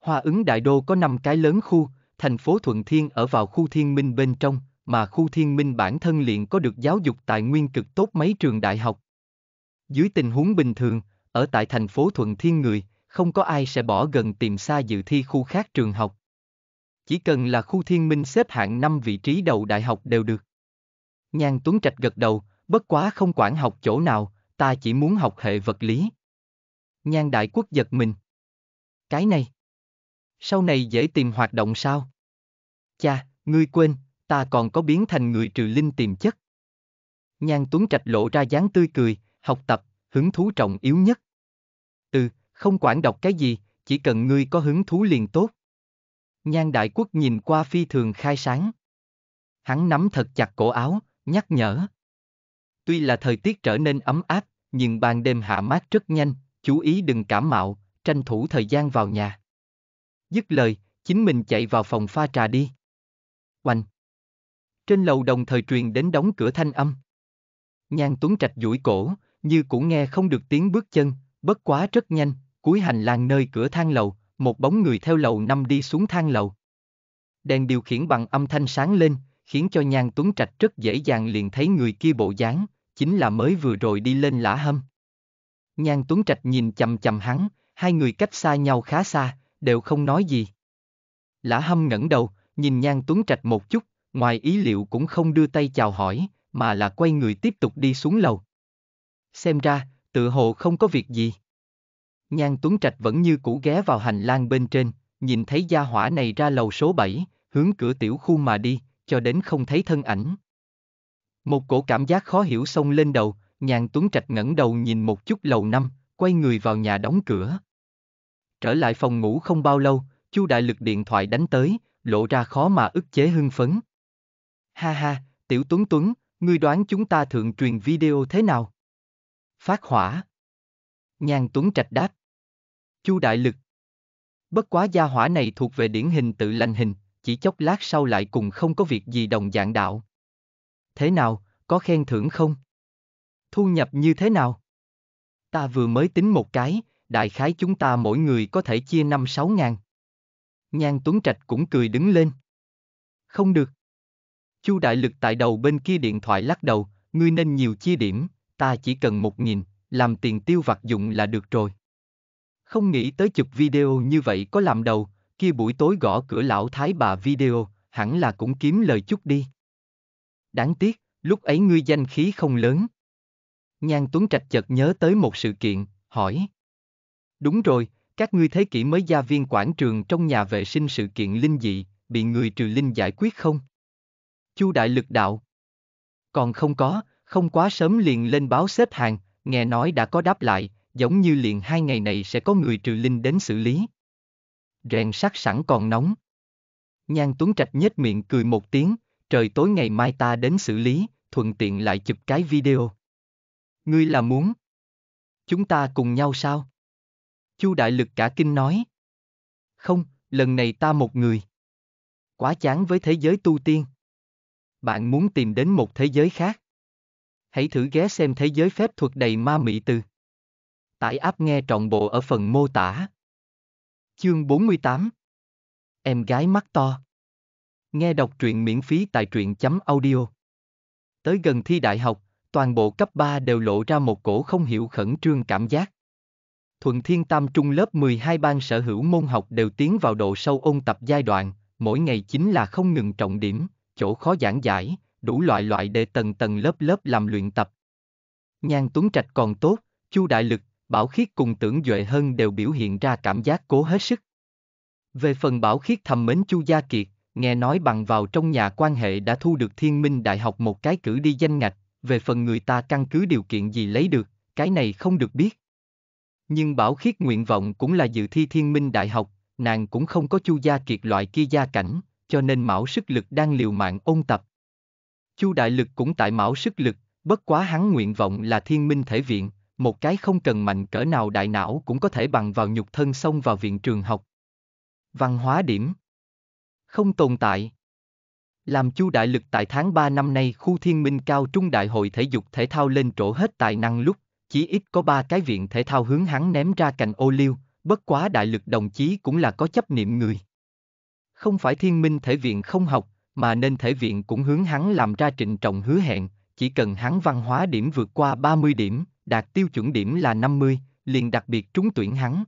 Hoa ứng Đại Đô có 5 cái lớn khu, thành phố Thuận Thiên ở vào khu thiên minh bên trong, mà khu thiên minh bản thân liền có được giáo dục tài nguyên cực tốt mấy trường đại học. Dưới tình huống bình thường, ở tại thành phố Thuận Thiên người, không có ai sẽ bỏ gần tìm xa dự thi khu khác trường học. Chỉ cần là khu thiên minh xếp hạng 5 vị trí đầu đại học đều được. Nhan Tuấn Trạch gật đầu, bất quá không quản học chỗ nào, ta chỉ muốn học hệ vật lý. Nhan Đại Quốc giật mình. Cái này. Sau này dễ tìm hoạt động sao? Cha, ngươi quên, ta còn có biến thành người trừ linh tiềm chất. Nhan Tuấn Trạch lộ ra dáng tươi cười, học tập, hứng thú trọng yếu nhất. Ừ, không quản đọc cái gì, chỉ cần ngươi có hứng thú liền tốt. Nhan Đại Quốc nhìn qua phi thường khai sáng. Hắn nắm thật chặt cổ áo, nhắc nhở. Tuy là thời tiết trở nên ấm áp, nhưng ban đêm hạ mát rất nhanh, chú ý đừng cảm mạo, tranh thủ thời gian vào nhà. Dứt lời, chính mình chạy vào phòng pha trà đi. Oanh, trên lầu đồng thời truyền đến đóng cửa thanh âm. Nhan Tuấn Trạch duỗi cổ, như cũng nghe không được tiếng bước chân, bất quá rất nhanh, cuối hành lang nơi cửa thang lầu, một bóng người theo lầu năm đi xuống thang lầu. Đèn điều khiển bằng âm thanh sáng lên, khiến cho Nhan Tuấn Trạch rất dễ dàng liền thấy người kia bộ dáng, chính là mới vừa rồi đi lên lã hâm. Nhan Tuấn Trạch nhìn chầm chầm hắn, hai người cách xa nhau khá xa, đều không nói gì. Lã hâm ngẩng đầu, nhìn Nhan Tuấn Trạch một chút, ngoài ý liệu cũng không đưa tay chào hỏi, mà là quay người tiếp tục đi xuống lầu. Xem ra, tự hồ không có việc gì. Nhan Tuấn Trạch vẫn như cũ ghé vào hành lang bên trên, nhìn thấy gia hỏa này ra lầu số 7, hướng cửa tiểu khu mà đi, cho đến không thấy thân ảnh. Một cổ cảm giác khó hiểu xông lên đầu, Nhan Tuấn Trạch ngẩng đầu nhìn một chút lầu năm, quay người vào nhà đóng cửa. Trở lại phòng ngủ không bao lâu, Chu Đại Lực điện thoại đánh tới, lộ ra khó mà ức chế hưng phấn. Ha ha, tiểu tuấn tuấn, ngươi đoán chúng ta thượng truyền video thế nào? Phát hỏa. Nhàn tuấn trạch đáp. Chu đại lực. Bất quá gia hỏa này thuộc về điển hình tự lành hình, chỉ chốc lát sau lại cùng không có việc gì đồng dạng đạo. Thế nào, có khen thưởng không? Thu nhập như thế nào? Ta vừa mới tính một cái, đại khái chúng ta mỗi người có thể chia năm sáu ngàn. Nhan Tuấn Trạch cũng cười đứng lên. Không được. Chu Đại Lực tại đầu bên kia điện thoại lắc đầu, ngươi nên nhiều chia điểm, ta chỉ cần một nghìn, làm tiền tiêu vặt dụng là được rồi. Không nghĩ tới chụp video như vậy có làm đầu, kia buổi tối gõ cửa lão thái bà video, hẳn là cũng kiếm lời chút đi. Đáng tiếc, lúc ấy ngươi danh khí không lớn. Nhan Tuấn Trạch chợt nhớ tới một sự kiện, hỏi. Đúng rồi, các ngươi thế kỷ mới gia viên quảng trường trong nhà vệ sinh sự kiện linh dị, bị người trừ linh giải quyết không? Chu Đại Lực đạo. Còn không có, không quá sớm liền lên báo xếp hàng, nghe nói đã có đáp lại, giống như liền hai ngày này sẽ có người trừ linh đến xử lý. Rèn sắt sẵn còn nóng. Nhan Tuấn Trạch nhếch miệng cười một tiếng, trời tối ngày mai ta đến xử lý, thuận tiện lại chụp cái video. Ngươi là muốn? Chúng ta cùng nhau sao? Chu Đại Lực cả kinh nói. Không, lần này ta một người. Quá chán với thế giới tu tiên bạn muốn tìm đến một thế giới khác. Hãy thử ghé xem thế giới phép thuật đầy ma mị từ. Tải app nghe trọn bộ ở phần mô tả. Chương 48 Em gái mắt to Nghe đọc truyện miễn phí tại truyện.audio chấm Tới gần thi đại học, toàn bộ cấp 3 đều lộ ra một cổ không hiểu khẩn trương cảm giác. Thuận Thiên Tam Trung lớp 12 ban sở hữu môn học đều tiến vào độ sâu ôn tập giai đoạn, mỗi ngày chính là không ngừng trọng điểm, chỗ khó giảng giải, đủ loại loại để tầng tầng lớp lớp làm luyện tập. Nhan Tuấn Trạch còn tốt, Chu Đại Lực, Bảo Khiết cùng Tưởng Duệ Hân đều biểu hiện ra cảm giác cố hết sức. Về phần Bảo Khiết thầm mến Chu Gia Kiệt, nghe nói bằng vào trong nhà quan hệ đã thu được Thiên Minh Đại học một cái cử đi danh ngạch, về phần người ta căn cứ điều kiện gì lấy được, cái này không được biết. Nhưng Bảo Khiết nguyện vọng cũng là dự thi Thiên Minh Đại học, nàng cũng không có Chu Gia Kiệt loại kia gia cảnh, cho nên Mão sức lực đang liều mạng ôn tập. Chu Đại Lực cũng tại Mão sức lực, bất quá hắn nguyện vọng là thiên minh thể viện, một cái không cần mạnh cỡ nào đại não cũng có thể bằng vào nhục thân xông vào viện trường học. Văn hóa điểm Không tồn tại Làm Chu Đại Lực tại tháng 3 năm nay khu thiên minh cao trung đại hội thể dục thể thao lên trổ hết tài năng lúc, chỉ ít có ba cái viện thể thao hướng hắn ném ra cành ô liu, bất quá đại lực đồng chí cũng là có chấp niệm người không phải thiên minh thể viện không học, mà nên thể viện cũng hướng hắn làm ra trịnh trọng hứa hẹn, chỉ cần hắn văn hóa điểm vượt qua 30 điểm, đạt tiêu chuẩn điểm là 50, liền đặc biệt trúng tuyển hắn.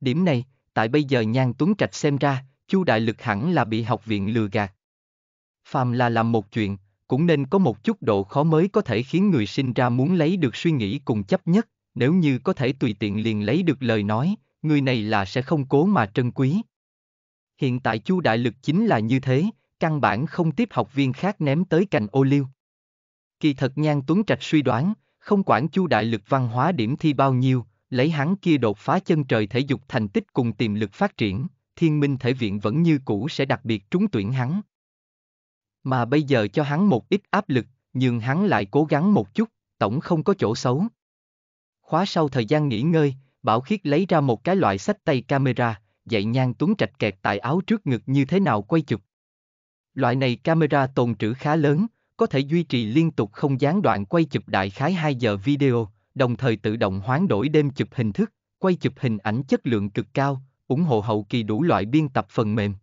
Điểm này, tại bây giờ Nhan Tuấn Trạch xem ra, Chu Đại Lực hẳn là bị học viện lừa gạt. Phàm là làm một chuyện, cũng nên có một chút độ khó mới có thể khiến người sinh ra muốn lấy được suy nghĩ cùng chấp nhất, nếu như có thể tùy tiện liền lấy được lời nói, người này là sẽ không cố mà trân quý. Hiện tại Chu Đại Lực chính là như thế, căn bản không tiếp học viên khác ném tới cành ô liu. Kỳ thật Nhan Tuấn Trạch suy đoán, không quản Chu Đại Lực văn hóa điểm thi bao nhiêu, lấy hắn kia đột phá chân trời thể dục thành tích cùng tiềm lực phát triển, thiên minh thể viện vẫn như cũ sẽ đặc biệt trúng tuyển hắn. Mà bây giờ cho hắn một ít áp lực, nhưng hắn lại cố gắng một chút, tổng không có chỗ xấu. Khóa sau thời gian nghỉ ngơi, Bảo Khiết lấy ra một cái loại sách tay camera, dạy Nhan Tuấn Trạch kẹt tại áo trước ngực như thế nào quay chụp. Loại này camera tồn trữ khá lớn, có thể duy trì liên tục không gián đoạn quay chụp đại khái 2 giờ video, đồng thời tự động hoán đổi đêm chụp hình thức, quay chụp hình ảnh chất lượng cực cao, ủng hộ hậu kỳ đủ loại biên tập phần mềm.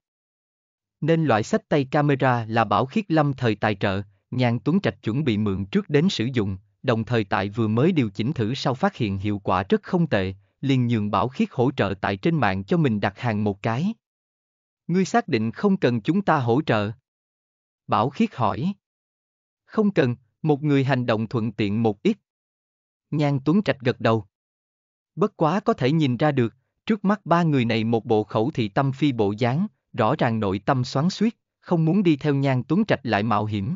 Nên loại sách tay camera là Bảo Khiết Lâm thời tài trợ, nhàn Tuấn Trạch chuẩn bị mượn trước đến sử dụng, đồng thời tại vừa mới điều chỉnh thử sau phát hiện hiệu quả rất không tệ, liền nhường Bảo Khiết hỗ trợ tại trên mạng cho mình đặt hàng một cái. Ngươi xác định không cần chúng ta hỗ trợ. Bảo Khiết hỏi. Không cần, một người hành động thuận tiện một ít. Nhan Tuấn Trạch gật đầu. Bất quá có thể nhìn ra được, trước mắt ba người này một bộ khẩu thị tâm phi bộ dáng, rõ ràng nội tâm xoắn suýt, không muốn đi theo Nhan Tuấn Trạch lại mạo hiểm.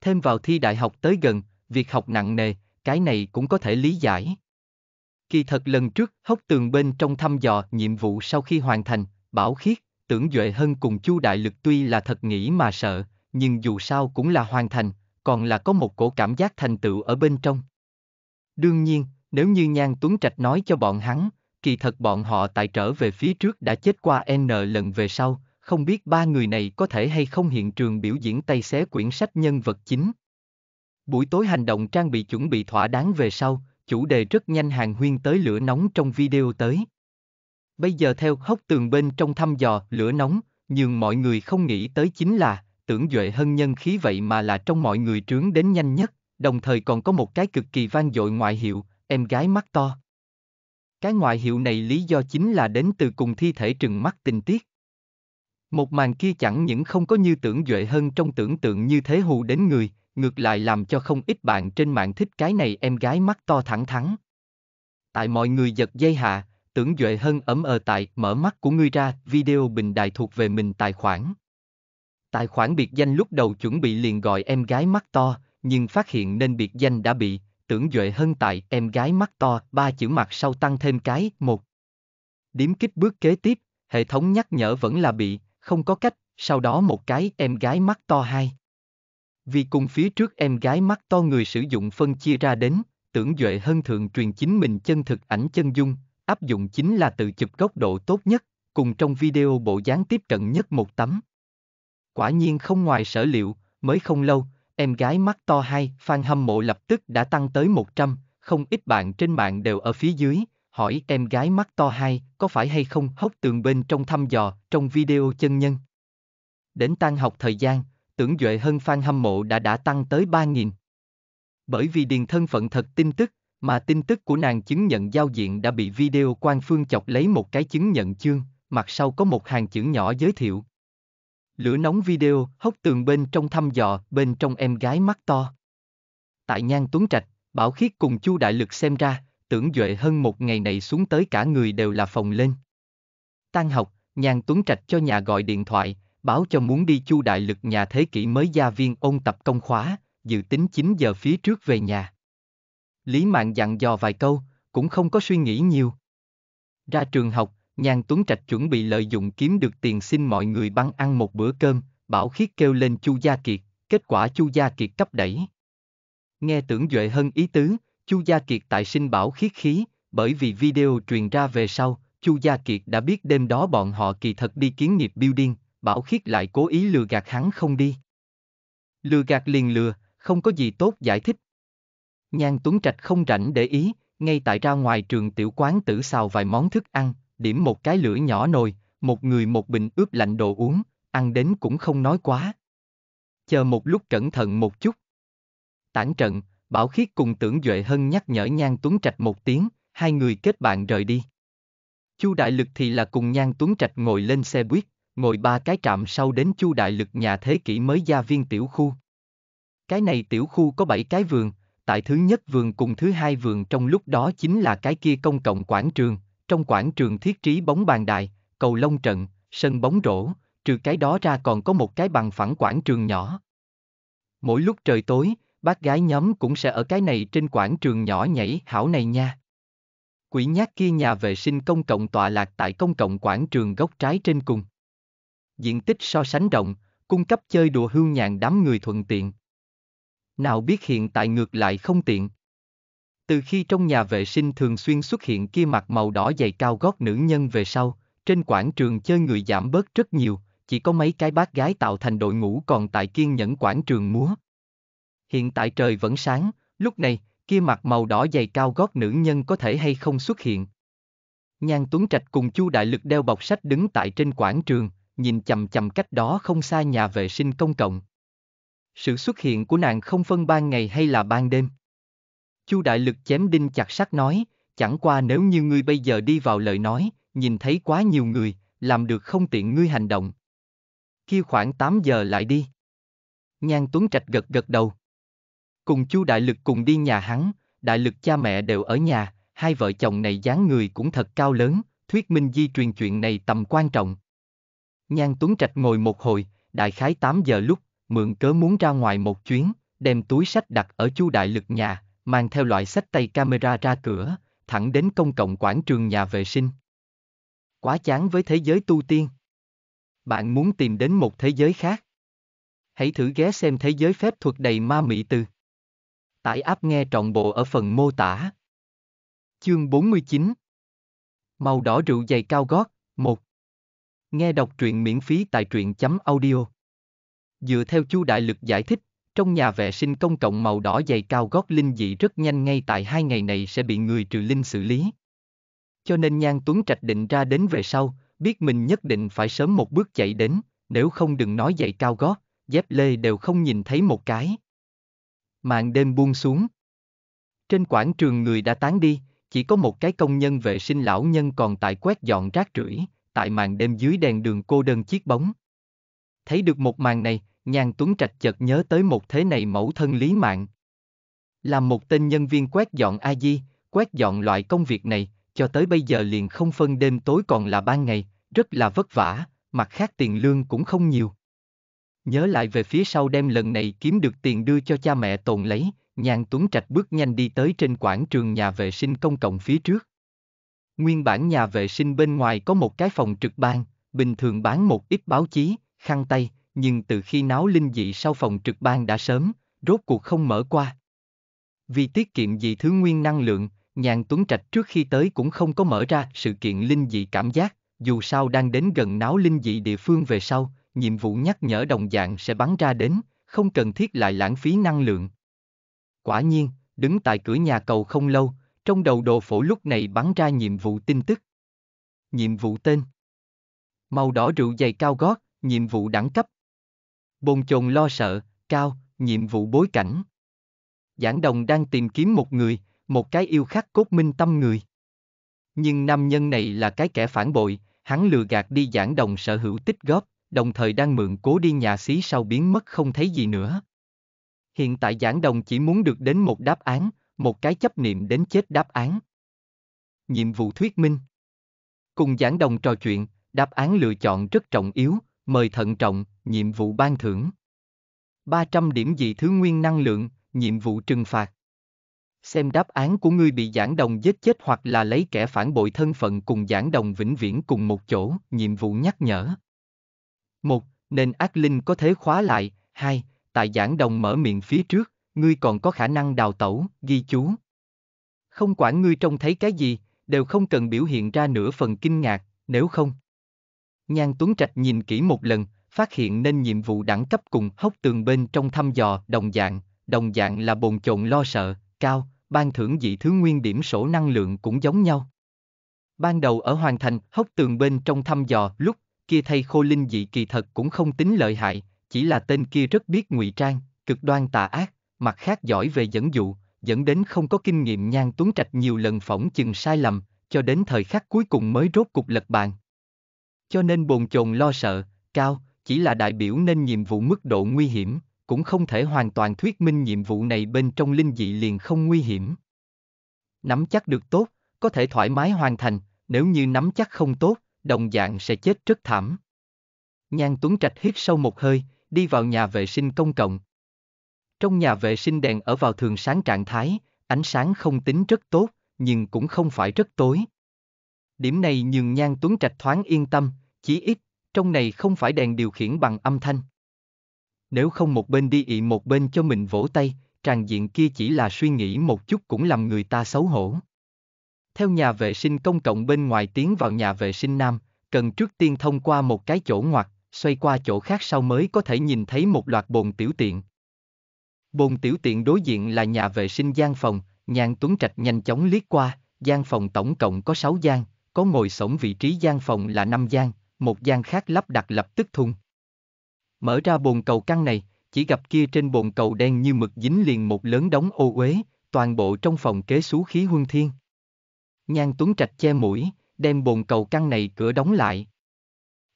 Thêm vào thi đại học tới gần, việc học nặng nề, cái này cũng có thể lý giải. Kỳ thật lần trước, hốc tường bên trong thăm dò nhiệm vụ sau khi hoàn thành, Bảo Khiết, Tưởng Duệ Hân cùng Chu Đại Lực tuy là thật nghĩ mà sợ, nhưng dù sao cũng là hoàn thành, còn là có một cổ cảm giác thành tựu ở bên trong. Đương nhiên, nếu như Nhan Tuấn Trạch nói cho bọn hắn, kỳ thật bọn họ tại trở về phía trước đã chết qua N lần về sau, không biết ba người này có thể hay không hiện trường biểu diễn tay xé quyển sách nhân vật chính. Buổi tối hành động trang bị chuẩn bị thỏa đáng về sau, chủ đề rất nhanh hàng huyên tới lửa nóng trong video tới. Bây giờ theo hốc tường bên trong thăm dò lửa nóng, nhưng mọi người không nghĩ tới chính là, tưởng Duệ Hân nhân khí vậy mà là trong mọi người trướng đến nhanh nhất, đồng thời còn có một cái cực kỳ vang dội ngoại hiệu, em gái mắt to. Cái ngoại hiệu này lý do chính là đến từ cùng thi thể trừng mắt tình tiết. Một màn kia chẳng những không có như tưởng Duệ Hân trong tưởng tượng như thế hù đến người, ngược lại làm cho không ít bạn trên mạng thích cái này em gái mắt to thẳng thắn. Tại mọi người giật dây hạ, tưởng Duệ Hân ấm ờ tại mở mắt của ngươi ra, video bình đại thuộc về mình tài khoản. Tài khoản biệt danh lúc đầu chuẩn bị liền gọi em gái mắt to, nhưng phát hiện nên biệt danh đã bị, tưởng Duệ Hân tại em gái mắt to, ba chữ mặt sau tăng thêm cái, một. Điểm kích bước kế tiếp, hệ thống nhắc nhở vẫn là bị, không có cách, sau đó một cái em gái mắt to hai. Vì cùng phía trước em gái mắt to người sử dụng phân chia ra đến, tưởng Duệ Hân thường truyền chính mình chân thực ảnh chân dung, áp dụng chính là tự chụp góc độ tốt nhất, cùng trong video bộ dáng tiếp cận nhất một tấm. Quả nhiên không ngoài sở liệu, mới không lâu, em gái mắt to hai, fan hâm mộ lập tức đã tăng tới 100, không ít bạn trên mạng đều ở phía dưới, hỏi em gái mắt to hai có phải hay không hốc tường bên trong thăm dò trong video chân nhân. Đến tan học thời gian, tưởng Duệ Hân fan hâm mộ đã đã tăng tới 3.000. Bởi vì điền thân phận thật tin tức, mà tin tức của nàng chứng nhận giao diện đã bị video quan phương chọc lấy một cái chứng nhận chương, mặt sau có một hàng chữ nhỏ giới thiệu. Lửa nóng video, hốc tường bên trong thăm dò, bên trong em gái mắt to. Tại Nhan Tuấn Trạch, Bảo Khiết cùng Chu Đại Lực xem ra, tưởng Duệ hơn một ngày này xuống tới cả người đều là phòng lên. Tan học, Nhan Tuấn Trạch cho nhà gọi điện thoại, báo cho muốn đi chu đại lực nhà thế kỷ mới gia viên ôn tập công khóa, dự tính 9 giờ phía trước về nhà. Lý Mạng dặn dò vài câu, cũng không có suy nghĩ nhiều. Ra trường học, Nhan Tuấn Trạch chuẩn bị lợi dụng kiếm được tiền xin mọi người băng ăn một bữa cơm, Bảo Khiết kêu lên Chu Gia Kiệt, kết quả Chu Gia Kiệt cấp đẩy. Nghe tưởng Duệ hơn ý tứ, Chu Gia Kiệt tại sinh Bảo Khiết khí, bởi vì video truyền ra về sau, Chu Gia Kiệt đã biết đêm đó bọn họ kỳ thật đi kiến nghiệp building, Bảo Khiết lại cố ý lừa gạt hắn không đi. Lừa gạt liền lừa, không có gì tốt giải thích. Nhan Tuấn Trạch không rảnh để ý, ngay tại ra ngoài trường tiểu quán tử xào vài món thức ăn, điểm một cái lửa nhỏ nồi, một người một bình ướp lạnh đồ uống, ăn đến cũng không nói quá. Chờ một lúc cẩn thận một chút. Tản trận, Bảo Khiết cùng tưởng Duệ Hân nhắc nhở Nhan Tuấn Trạch một tiếng, hai người kết bạn rời đi. Chu Đại Lực thì là cùng Nhan Tuấn Trạch ngồi lên xe buýt, ngồi ba cái trạm sau đến chu đại lực nhà thế kỷ mới gia viên tiểu khu. Cái này tiểu khu có bảy cái vườn, tại thứ nhất vườn cùng thứ hai vườn trong lúc đó chính là cái kia công cộng quảng trường, trong quảng trường thiết trí bóng bàn đài, cầu lông trận, sân bóng rổ, trừ cái đó ra còn có một cái bằng phẳng quảng trường nhỏ. Mỗi lúc trời tối, bác gái nhóm cũng sẽ ở cái này trên quảng trường nhỏ nhảy hảo này nha. Quỷ nhát kia nhà vệ sinh công cộng tọa lạc tại công cộng quảng trường góc trái trên cùng diện tích so sánh rộng, cung cấp chơi đùa hưu nhàn đám người thuận tiện. Nào biết hiện tại ngược lại không tiện. Từ khi trong nhà vệ sinh thường xuyên xuất hiện kia mặt màu đỏ dày cao gót nữ nhân về sau, trên quảng trường chơi người giảm bớt rất nhiều, chỉ có mấy cái bác gái tạo thành đội ngũ còn tại kiên nhẫn quảng trường múa. Hiện tại trời vẫn sáng, lúc này, kia mặt màu đỏ dày cao gót nữ nhân có thể hay không xuất hiện. Nhan Tuấn Trạch cùng Chu Đại Lực đeo bọc sách đứng tại trên quảng trường, nhìn chầm chầm cách đó không xa nhà vệ sinh công cộng. Sự xuất hiện của nàng không phân ban ngày hay là ban đêm. Chu Đại Lực chém đinh chặt sắt nói, chẳng qua nếu như ngươi bây giờ đi vào lời nói, nhìn thấy quá nhiều người, làm được không tiện ngươi hành động. Khi khoảng 8 giờ lại đi. Nhan Tuấn Trạch gật gật đầu. Cùng Chu Đại Lực cùng đi nhà hắn, Đại Lực cha mẹ đều ở nhà, hai vợ chồng này dáng người cũng thật cao lớn, thuyết minh di truyền chuyện này tầm quan trọng. Nhan Tuấn Trạch ngồi một hồi, đại khái 8 giờ lúc, mượn cớ muốn ra ngoài một chuyến, đem túi sách đặt ở chu đại lực nhà, mang theo loại sách tay camera ra cửa, thẳng đến công cộng quảng trường nhà vệ sinh. Quá chán với thế giới tu tiên. Bạn muốn tìm đến một thế giới khác. Hãy thử ghé xem thế giới phép thuật đầy ma mị từ. Tải app nghe trọn bộ ở phần mô tả. Chương 49 Màu đỏ rượu dày cao gót, 1 Nghe đọc truyện miễn phí tại truyện chấm audio. Dựa theo chu đại lực giải thích, trong nhà vệ sinh công cộng màu đỏ dày cao gót linh dị rất nhanh ngay tại hai ngày này sẽ bị người trừ linh xử lý. Cho nên Nhan Tuấn Trạch định ra đến về sau, biết mình nhất định phải sớm một bước chạy đến, nếu không đừng nói dày cao gót, dép lê đều không nhìn thấy một cái. Màn đêm buông xuống. Trên quảng trường người đã tán đi, chỉ có một cái công nhân vệ sinh lão nhân còn tại quét dọn rác rưởi tại màn đêm dưới đèn đường cô đơn chiếc bóng. Thấy được một màn này, Nhan Tuấn Trạch chợt nhớ tới một thế này mẫu thân Lý Mạng. làm một tên nhân viên quét dọn a di, quét dọn loại công việc này, cho tới bây giờ liền không phân đêm tối còn là ban ngày, rất là vất vả, mặt khác tiền lương cũng không nhiều. Nhớ lại về phía sau đem lần này kiếm được tiền đưa cho cha mẹ tồn lấy, Nhan Tuấn Trạch bước nhanh đi tới trên quảng trường nhà vệ sinh công cộng phía trước. Nguyên bản nhà vệ sinh bên ngoài có một cái phòng trực ban, bình thường bán một ít báo chí, khăn tay, nhưng từ khi náo linh dị sau phòng trực ban đã sớm, rốt cuộc không mở qua. Vì tiết kiệm gì thứ nguyên năng lượng, nhàn tuấn trạch trước khi tới cũng không có mở ra sự kiện linh dị cảm giác, dù sao đang đến gần náo linh dị địa phương về sau, nhiệm vụ nhắc nhở đồng dạng sẽ bắn ra đến, không cần thiết lại lãng phí năng lượng. Quả nhiên, đứng tại cửa nhà cầu không lâu, trong đầu đồ phổ lúc này bắn ra nhiệm vụ tin tức. Nhiệm vụ tên. Màu đỏ rượu dày cao gót, nhiệm vụ đẳng cấp. Bồn chồn lo sợ, cao, nhiệm vụ bối cảnh. Giảng đồng đang tìm kiếm một người, một cái yêu khắc cốt minh tâm người. Nhưng nam nhân này là cái kẻ phản bội, hắn lừa gạt đi giảng đồng sở hữu tích góp, đồng thời đang mượn cố đi nhà xí sau biến mất không thấy gì nữa. Hiện tại giảng đồng chỉ muốn được đến một đáp án, một cái chấp niệm đến chết đáp án. Nhiệm vụ thuyết minh Cùng giảng đồng trò chuyện, đáp án lựa chọn rất trọng yếu, mời thận trọng, nhiệm vụ ban thưởng. 300 điểm dị thứ nguyên năng lượng, nhiệm vụ trừng phạt. Xem đáp án của ngươi bị giảng đồng giết chết hoặc là lấy kẻ phản bội thân phận cùng giảng đồng vĩnh viễn cùng một chỗ, nhiệm vụ nhắc nhở. 1. Nên ác linh có thế khóa lại. 2. Tại giảng đồng mở miệng phía trước, ngươi còn có khả năng đào tẩu, ghi chú. Không quản ngươi trông thấy cái gì, đều không cần biểu hiện ra nửa phần kinh ngạc, nếu không. Nhan Tuấn Trạch nhìn kỹ một lần, phát hiện nên nhiệm vụ đẳng cấp cùng hốc tường bên trong thăm dò đồng dạng, đồng dạng là bồn chồn lo sợ, cao, ban thưởng dị thứ nguyên điểm sổ năng lượng cũng giống nhau. Ban đầu ở hoàn thành hốc tường bên trong thăm dò lúc kia thay khô linh dị kỳ thật cũng không tính lợi hại, chỉ là tên kia rất biết ngụy trang, cực đoan tà ác, mặt khác giỏi về dẫn dụ, dẫn đến không có kinh nghiệm Nhan Tuấn Trạch nhiều lần phỏng chừng sai lầm, cho đến thời khắc cuối cùng mới rốt cục lật bàn. Cho nên bồn chồn lo sợ, cao, chỉ là đại biểu nên nhiệm vụ mức độ nguy hiểm, cũng không thể hoàn toàn thuyết minh nhiệm vụ này bên trong linh dị liền không nguy hiểm. Nắm chắc được tốt, có thể thoải mái hoàn thành, nếu như nắm chắc không tốt, đồng dạng sẽ chết rất thảm. Nhan Tuấn Trạch hít sâu một hơi, đi vào nhà vệ sinh công cộng, trong nhà vệ sinh đèn ở vào thường sáng trạng thái, ánh sáng không tính rất tốt, nhưng cũng không phải rất tối. Điểm này nhường Nhan Tuấn Trạch thoáng yên tâm, chí ít, trong này không phải đèn điều khiển bằng âm thanh. Nếu không một bên đi ị một bên cho mình vỗ tay, tràn diện kia chỉ là suy nghĩ một chút cũng làm người ta xấu hổ. Theo nhà vệ sinh công cộng bên ngoài tiến vào nhà vệ sinh nam, cần trước tiên thông qua một cái chỗ ngoặt, xoay qua chỗ khác sau mới có thể nhìn thấy một loạt bồn tiểu tiện. Bồn tiểu tiện đối diện là nhà vệ sinh gian phòng, nhàn tuấn trạch nhanh chóng liếc qua, gian phòng tổng cộng có 6 gian, có ngồi sổng vị trí gian phòng là 5 gian, một gian khác lắp đặt lập tức thùng. Mở ra bồn cầu căn này, chỉ gặp kia trên bồn cầu đen như mực dính liền một lớn đống ô uế, toàn bộ trong phòng kế xú khí huân thiên. Nhan Tuấn Trạch che mũi, đem bồn cầu căn này cửa đóng lại.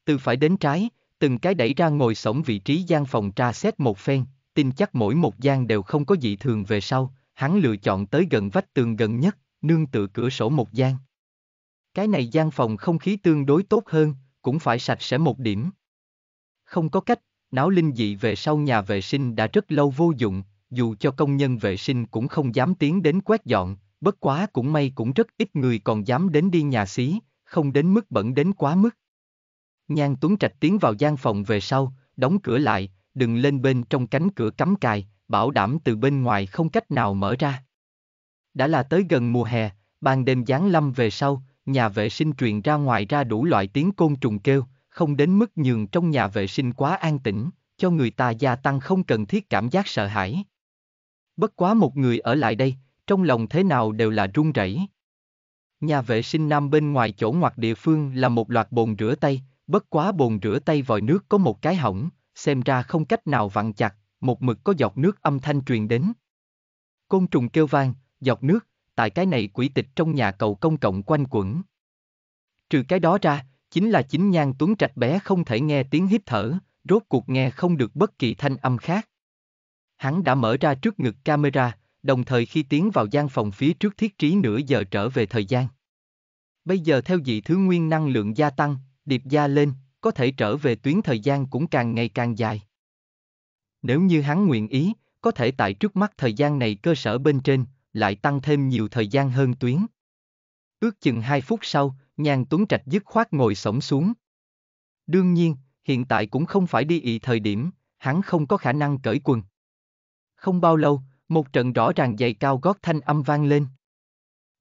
Từ phải đến trái, từng cái đẩy ra ngồi sổng vị trí gian phòng tra xét một phen, tin chắc mỗi một gian đều không có dị thường về sau, hắn lựa chọn tới gần vách tường gần nhất, nương tựa cửa sổ một gian. Cái này gian phòng không khí tương đối tốt hơn, cũng phải sạch sẽ một điểm. Không có cách, náo linh dị về sau nhà vệ sinh đã rất lâu vô dụng, dù cho công nhân vệ sinh cũng không dám tiến đến quét dọn, bất quá cũng may cũng rất ít người còn dám đến đi nhà xí, không đến mức bẩn đến quá mức. Nhan Tuấn Trạch tiến vào gian phòng về sau, đóng cửa lại, đừng lên bên trong cánh cửa cắm cài, bảo đảm từ bên ngoài không cách nào mở ra. Đã là tới gần mùa hè, ban đêm giáng lâm về sau, nhà vệ sinh truyền ra ngoài ra đủ loại tiếng côn trùng kêu, không đến mức nhường trong nhà vệ sinh quá an tĩnh, cho người ta gia tăng không cần thiết cảm giác sợ hãi. Bất quá một người ở lại đây, trong lòng thế nào đều là run rẩy. Nhà vệ sinh nam bên ngoài chỗ ngoặt địa phương là một loạt bồn rửa tay, bất quá bồn rửa tay vòi nước có một cái hỏng, xem ra không cách nào vặn chặt, một mực có giọt nước âm thanh truyền đến. Côn trùng kêu vang, giọt nước, tại cái này quỷ tịch trong nhà cầu công cộng quanh quẩn. Trừ cái đó ra, chính là chính nhan tuấn trạch bé không thể nghe tiếng hít thở, rốt cuộc nghe không được bất kỳ thanh âm khác. Hắn đã mở ra trước ngực camera, đồng thời khi tiến vào gian phòng phía trước thiết trí nửa giờ trở về thời gian. Bây giờ theo dị thứ nguyên năng lượng gia tăng, điệp gia lên, có thể trở về tuyến thời gian cũng càng ngày càng dài. Nếu như hắn nguyện ý, có thể tại trước mắt thời gian này cơ sở bên trên, lại tăng thêm nhiều thời gian hơn tuyến. Ước chừng 2 phút sau, Nhan Tuấn Trạch dứt khoát ngồi sổng xuống. Đương nhiên, hiện tại cũng không phải đi ị thời điểm, hắn không có khả năng cởi quần. Không bao lâu, một trận rõ ràng giày cao gót thanh âm vang lên.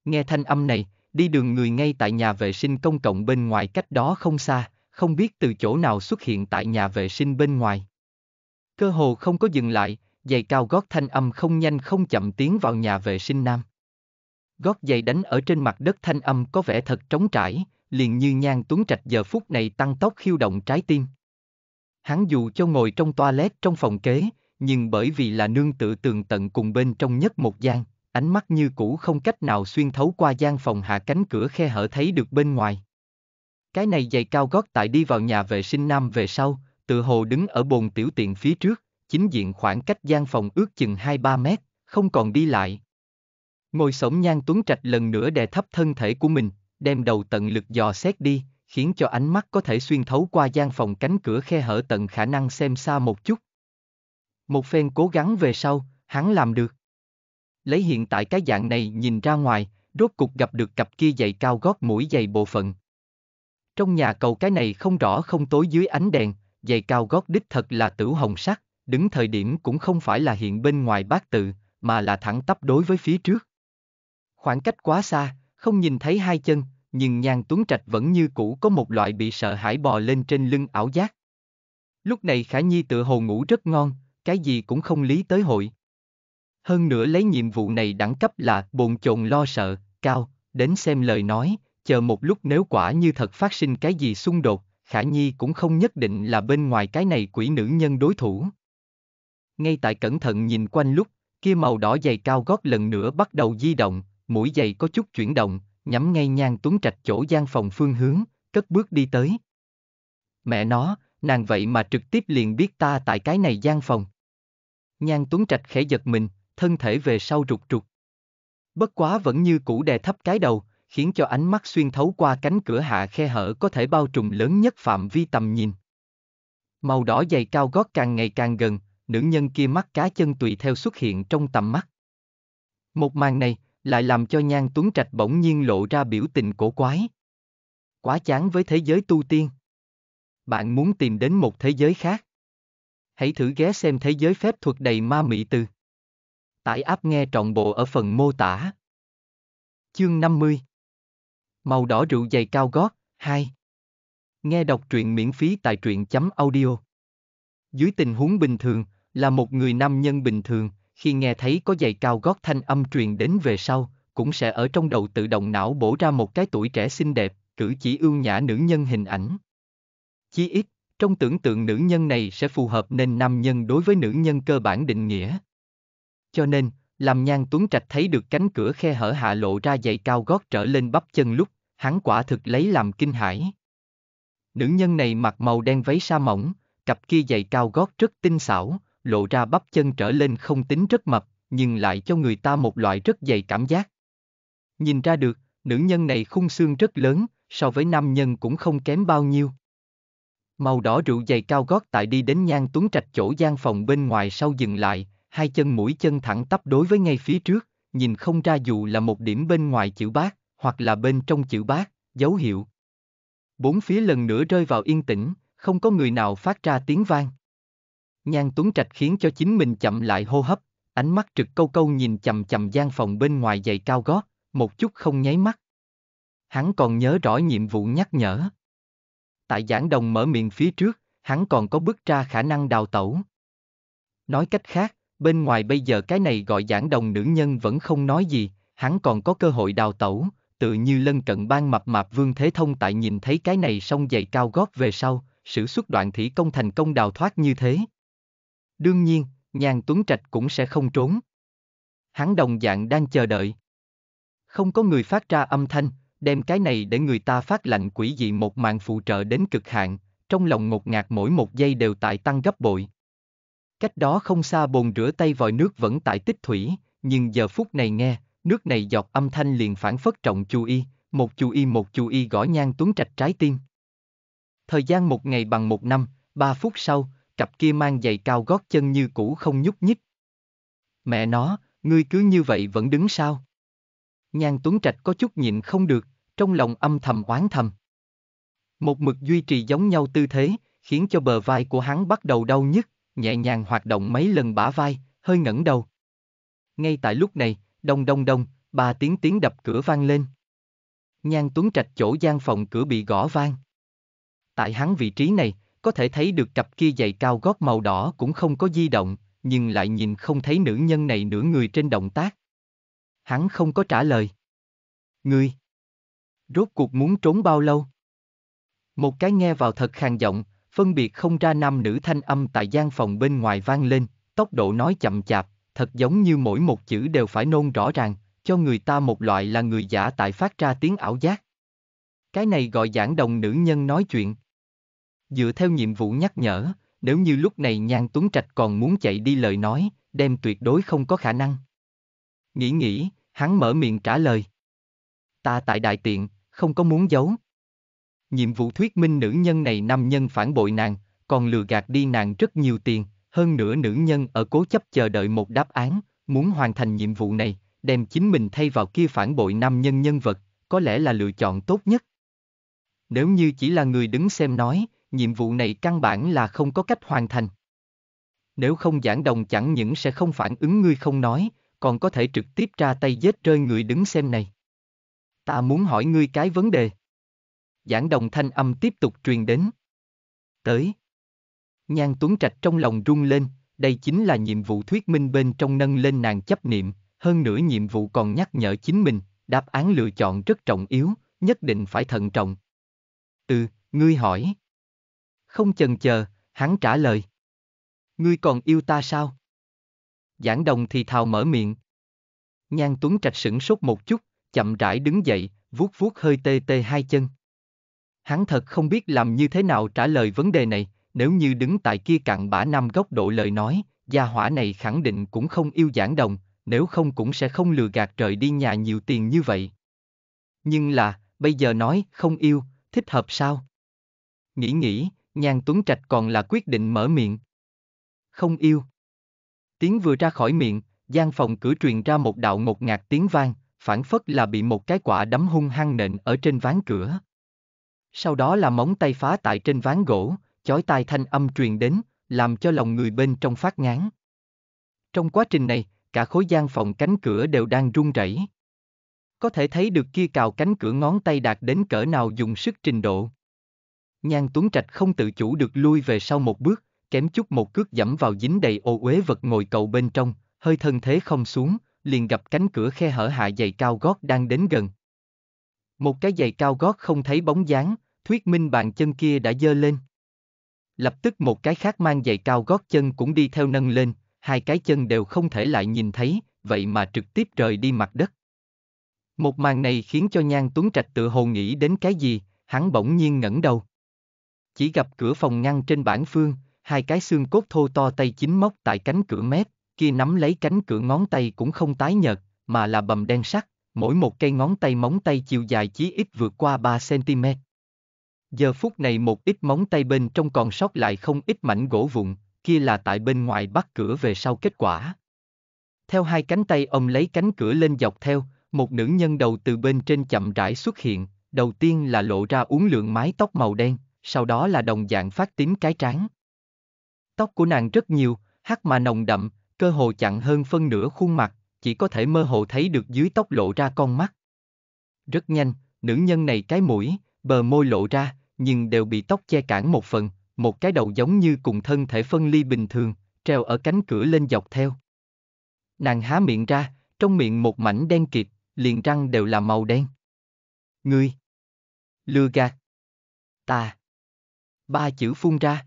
Nghe thanh âm này, đi đường người ngay tại nhà vệ sinh công cộng bên ngoài cách đó không xa, không biết từ chỗ nào xuất hiện tại nhà vệ sinh bên ngoài. Cơ hồ không có dừng lại, giày cao gót thanh âm không nhanh không chậm tiến vào nhà vệ sinh nam. Gót giày đánh ở trên mặt đất thanh âm có vẻ thật trống trải, liền như nhan tuấn trạch giờ phút này tăng tốc khiêu động trái tim. Hắn dù cho ngồi trong toilet trong phòng kế, nhưng bởi vì là nương tự tường tận cùng bên trong nhất một gian, ánh mắt như cũ không cách nào xuyên thấu qua gian phòng hạ cánh cửa khe hở thấy được bên ngoài. Cái này giày cao gót tại đi vào nhà vệ sinh nam về sau, từ hồ đứng ở bồn tiểu tiện phía trước, chính diện khoảng cách gian phòng ước chừng 2-3 mét, không còn đi lại. Ngồi sổng nhan tuấn trạch lần nữa đè thấp thân thể của mình, đem đầu tận lực dò xét đi, khiến cho ánh mắt có thể xuyên thấu qua gian phòng cánh cửa khe hở tận khả năng xem xa một chút. Một phen cố gắng về sau, hắn làm được. Lấy hiện tại cái dạng này nhìn ra ngoài, rốt cục gặp được cặp kia giày cao gót mũi giày bộ phận, trong nhà cầu cái này không rõ không tối dưới ánh đèn, giày cao gót đích thật là tử hồng sắc, đứng thời điểm cũng không phải là hiện bên ngoài bát tự, mà là thẳng tắp đối với phía trước. Khoảng cách quá xa, không nhìn thấy hai chân, nhưng nhan tuấn trạch vẫn như cũ có một loại bị sợ hãi bò lên trên lưng ảo giác. Lúc này Khả Nhi tự hồ ngủ rất ngon, cái gì cũng không lý tới hội. Hơn nữa lấy nhiệm vụ này đẳng cấp là bồn chồn lo sợ, cao, đến xem lời nói, chờ một lúc nếu quả như thật phát sinh cái gì xung đột, Khả Nhi cũng không nhất định là bên ngoài cái này quỷ nữ nhân đối thủ. Ngay tại cẩn thận nhìn quanh lúc, kia màu đỏ giày cao gót lần nữa bắt đầu di động, mũi giày có chút chuyển động, nhắm ngay nhan tuấn trạch chỗ gian phòng phương hướng, cất bước đi tới. Mẹ nó, nàng vậy mà trực tiếp liền biết ta tại cái này gian phòng. Nhan tuấn trạch khẽ giật mình, thân thể về sau rụt rụt. Bất quá vẫn như cũ đè thấp cái đầu, khiến cho ánh mắt xuyên thấu qua cánh cửa hạ khe hở có thể bao trùm lớn nhất phạm vi tầm nhìn. Màu đỏ dày cao gót càng ngày càng gần, nữ nhân kia mắt cá chân tùy theo xuất hiện trong tầm mắt. Một màn này lại làm cho Nhan Tuấn Trạch bỗng nhiên lộ ra biểu tình cổ quái. Quá chán với thế giới tu tiên. Bạn muốn tìm đến một thế giới khác. Hãy thử ghé xem thế giới phép thuật đầy ma mị từ. Tải áp nghe trọn bộ ở phần mô tả. Chương 50 Màu đỏ rượu dày cao gót, 2. Nghe đọc truyện miễn phí tại truyện chấm audio. Dưới tình huống bình thường, là một người nam nhân bình thường, khi nghe thấy có giày cao gót thanh âm truyền đến về sau, cũng sẽ ở trong đầu tự động não bổ ra một cái tuổi trẻ xinh đẹp, cử chỉ ưu nhã nữ nhân hình ảnh. Chí ít, trong tưởng tượng nữ nhân này sẽ phù hợp nên nam nhân đối với nữ nhân cơ bản định nghĩa. Cho nên, làm nhan tuấn trạch thấy được cánh cửa khe hở hạ lộ ra giày cao gót trở lên bắp chân lúc hắn quả thực lấy làm kinh hãi. Nữ nhân này mặc màu đen váy sa mỏng, cặp kia giày cao gót rất tinh xảo, lộ ra bắp chân trở lên không tính rất mập, nhưng lại cho người ta một loại rất dày cảm giác. Nhìn ra được, nữ nhân này khung xương rất lớn, so với nam nhân cũng không kém bao nhiêu. Màu đỏ rượu dày cao gót tại đi đến nhan tuấn trạch chỗ gian phòng bên ngoài sau dừng lại, hai chân mũi chân thẳng tắp đối với ngay phía trước, nhìn không ra dù là một điểm bên ngoài chữ bát, hoặc là bên trong chữ bát, dấu hiệu. Bốn phía lần nữa rơi vào yên tĩnh, không có người nào phát ra tiếng vang. Nhan Tuấn Trạch khiến cho chính mình chậm lại hô hấp, ánh mắt trực câu câu nhìn chầm chầm gian phòng bên ngoài giày cao gót, một chút không nháy mắt. Hắn còn nhớ rõ nhiệm vụ nhắc nhở. Tại giảng đồng mở miệng phía trước, hắn còn có bước ra khả năng đào tẩu. Nói cách khác, bên ngoài bây giờ cái này gọi giảng đồng nữ nhân vẫn không nói gì, hắn còn có cơ hội đào tẩu, tự như lân cận ban mập mạp vương thế thông tại nhìn thấy cái này xong giày cao gót về sau, sử xuất đoạn thủy công thành công đào thoát như thế. Đương nhiên, nhàn tuấn trạch cũng sẽ không trốn. Hắn đồng dạng đang chờ đợi. Không có người phát ra âm thanh, đem cái này để người ta phát lạnh quỷ dị một màn phụ trợ đến cực hạn, trong lòng ngột ngạt mỗi một giây đều tại tăng gấp bội. Cách đó không xa bồn rửa tay vòi nước vẫn tại tích thủy, nhưng giờ phút này nghe, nước này dọc âm thanh liền phản phất trọng chú y, một chú y một chú y gõ nhan tuấn trạch trái tim. Thời gian một ngày bằng một năm, ba phút sau, cặp kia mang giày cao gót chân như cũ không nhúc nhích. Mẹ nó, ngươi cứ như vậy vẫn đứng sao? Nhan Tuấn Trạch có chút nhịn không được, trong lòng âm thầm oán thầm. Một mực duy trì giống nhau tư thế, khiến cho bờ vai của hắn bắt đầu đau nhức, nhẹ nhàng hoạt động mấy lần bả vai, hơi ngẩng đầu. Ngay tại lúc này, Đông đông đông, ba tiếng tiếng đập cửa vang lên. Nhan Tuấn Trạch chỗ gian phòng cửa bị gõ vang. Tại hắn vị trí này, có thể thấy được cặp kia giày cao gót màu đỏ cũng không có di động, nhưng lại nhìn không thấy nữ nhân này nửa người trên động tác. Hắn không có trả lời. Ngươi! Rốt cuộc muốn trốn bao lâu? Một cái nghe vào thật khàn giọng, phân biệt không ra nam nữ thanh âm tại gian phòng bên ngoài vang lên, tốc độ nói chậm chạp, thật giống như mỗi một chữ đều phải nôn rõ ràng, cho người ta một loại là người giả tại phát ra tiếng ảo giác. Cái này gọi giảng đồng nữ nhân nói chuyện. Dựa theo nhiệm vụ nhắc nhở, nếu như lúc này Nhan Tuấn Trạch còn muốn chạy đi lời nói, đem tuyệt đối không có khả năng. Nghĩ nghĩ, hắn mở miệng trả lời. Ta tại đại tiện, không có muốn giấu. Nhiệm vụ thuyết minh nữ nhân này nam nhân phản bội nàng, còn lừa gạt đi nàng rất nhiều tiền, hơn nữa nữ nhân ở cố chấp chờ đợi một đáp án, muốn hoàn thành nhiệm vụ này, đem chính mình thay vào kia phản bội nam nhân nhân vật, có lẽ là lựa chọn tốt nhất. Nếu như chỉ là người đứng xem nói, nhiệm vụ này căn bản là không có cách hoàn thành. Nếu không giảng đồng chẳng những sẽ không phản ứng ngươi không nói, còn có thể trực tiếp ra tay giết rơi người đứng xem này. Ta muốn hỏi ngươi cái vấn đề. Giảng đồng thanh âm tiếp tục truyền đến. Tới. Nhan Tuấn Trạch trong lòng rung lên, đây chính là nhiệm vụ thuyết minh bên trong nâng lên nàng chấp niệm, hơn nữa nhiệm vụ còn nhắc nhở chính mình, đáp án lựa chọn rất trọng yếu, nhất định phải thận trọng. Ừ, ngươi hỏi. Không chần chờ, hắn trả lời. Ngươi còn yêu ta sao? Giảng đồng thì thào mở miệng. Nhan Tuấn Trạch sửng sốt một chút, chậm rãi đứng dậy, vuốt vuốt hơi tê tê hai chân. Hắn thật không biết làm như thế nào trả lời vấn đề này, nếu như đứng tại kia cặn bã năm góc độ lời nói, gia hỏa này khẳng định cũng không yêu giảng đồng, nếu không cũng sẽ không lừa gạt trời đi nhà nhiều tiền như vậy. Nhưng là, bây giờ nói không yêu, thích hợp sao? Nghĩ nghĩ, nhan tuấn trạch còn là quyết định mở miệng. Không yêu. Tiếng vừa ra khỏi miệng, gian phòng cửa truyền ra một đạo ngột ngạt tiếng vang, phản phất là bị một cái quả đấm hung hăng nện ở trên ván cửa. Sau đó là móng tay phá tại trên ván gỗ, chói tai thanh âm truyền đến, làm cho lòng người bên trong phát ngán. Trong quá trình này, cả khối gian phòng cánh cửa đều đang rung rẩy. Có thể thấy được kia cào cánh cửa ngón tay đạt đến cỡ nào dùng sức trình độ. Nhan Tuấn Trạch không tự chủ được lui về sau một bước, kém chút một cước dẫm vào dính đầy ô uế vật ngồi cầu bên trong, hơi thân thế không xuống, liền gặp cánh cửa khe hở hạ giày cao gót đang đến gần. Một cái giày cao gót không thấy bóng dáng, thuyết minh bàn chân kia đã dơ lên. Lập tức một cái khác mang giày cao gót chân cũng đi theo nâng lên, hai cái chân đều không thể lại nhìn thấy, vậy mà trực tiếp rời đi mặt đất. Một màn này khiến cho Nhan Tuấn Trạch tự hồ nghĩ đến cái gì, hắn bỗng nhiên ngẩng đầu. Chỉ gặp cửa phòng ngăn trên bản phương, hai cái xương cốt thô to tay chính móc tại cánh cửa mép, kia nắm lấy cánh cửa ngón tay cũng không tái nhợt, mà là bầm đen sắc, mỗi một cây ngón tay móng tay chiều dài chí ít vượt qua 3 cm. Giờ phút này một ít móng tay bên trong còn sót lại không ít mảnh gỗ vụn, kia là tại bên ngoài bắt cửa về sau kết quả. Theo hai cánh tay ông lấy cánh cửa lên dọc theo, một nữ nhân đầu từ bên trên chậm rãi xuất hiện, đầu tiên là lộ ra uốn lượng mái tóc màu đen, sau đó là đồng dạng phát tím cái trán. Tóc của nàng rất nhiều, hắc mà nồng đậm, cơ hồ chặn hơn phân nửa khuôn mặt, chỉ có thể mơ hồ thấy được dưới tóc lộ ra con mắt. Rất nhanh, nữ nhân này cái mũi, bờ môi lộ ra, nhưng đều bị tóc che cản một phần, một cái đầu giống như cùng thân thể phân ly bình thường, treo ở cánh cửa lên dọc theo. Nàng há miệng ra, trong miệng một mảnh đen kịt, liền răng đều là màu đen. Ngươi! Lừa gạt! Ta! Ba chữ phun ra.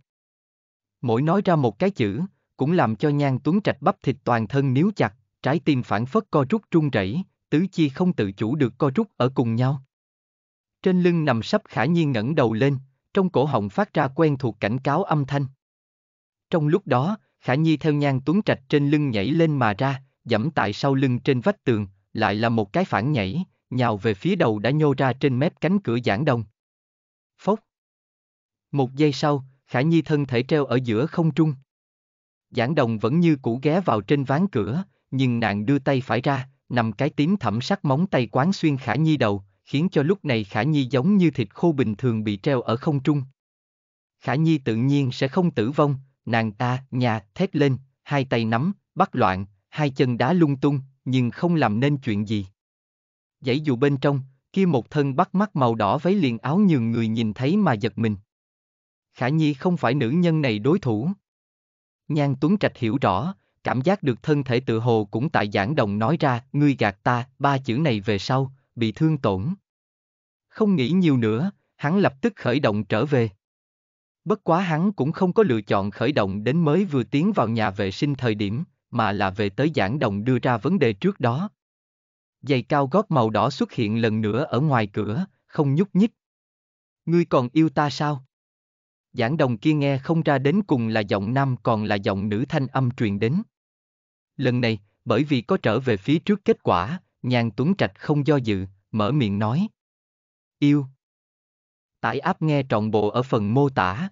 Mỗi nói ra một cái chữ, cũng làm cho nhan tuấn trạch bắp thịt toàn thân níu chặt, trái tim phản phất co rút run rẩy, tứ chi không tự chủ được co rút ở cùng nhau. Trên lưng nằm sấp khả nhiên ngẩng đầu lên, trong cổ họng phát ra quen thuộc cảnh cáo âm thanh. Trong lúc đó, Khả Nhi theo nhan tuấn trạch trên lưng nhảy lên mà ra, dẫm tại sau lưng trên vách tường, lại là một cái phản nhảy, nhào về phía đầu đã nhô ra trên mép cánh cửa giảng đông. Phốc. Một giây sau, Khả Nhi thân thể treo ở giữa không trung. Giảng đồng vẫn như cũ ghé vào trên ván cửa, nhưng nàng đưa tay phải ra, nằm cái tím thẩm sắc móng tay quán xuyên Khả Nhi đầu, khiến cho lúc này Khả Nhi giống như thịt khô bình thường bị treo ở không trung. Khả Nhi tự nhiên sẽ không tử vong, nàng ta, nhà, thét lên, hai tay nắm, bắt loạn, hai chân đá lung tung, nhưng không làm nên chuyện gì. Dãy dù bên trong, kia một thân bắt mắt màu đỏ váy liền áo nhường người nhìn thấy mà giật mình. Khả Nhi không phải nữ nhân này đối thủ. Nhan Tuấn Trạch hiểu rõ, cảm giác được thân thể tự hồ cũng tại giảng đồng nói ra, ngươi gạt ta, ba chữ này về sau, bị thương tổn. Không nghĩ nhiều nữa, hắn lập tức khởi động trở về. Bất quá hắn cũng không có lựa chọn khởi động đến mới vừa tiến vào nhà vệ sinh thời điểm, mà là về tới giảng đồng đưa ra vấn đề trước đó. Giày cao gót màu đỏ xuất hiện lần nữa ở ngoài cửa, không nhúc nhích. Ngươi còn yêu ta sao? Giảng đồng kia nghe không ra đến cùng là giọng nam còn là giọng nữ thanh âm truyền đến. Lần này, bởi vì có trở về phía trước kết quả, nhàn tuấn trạch không do dự, mở miệng nói. Yêu. Tải áp nghe trọn bộ ở phần mô tả.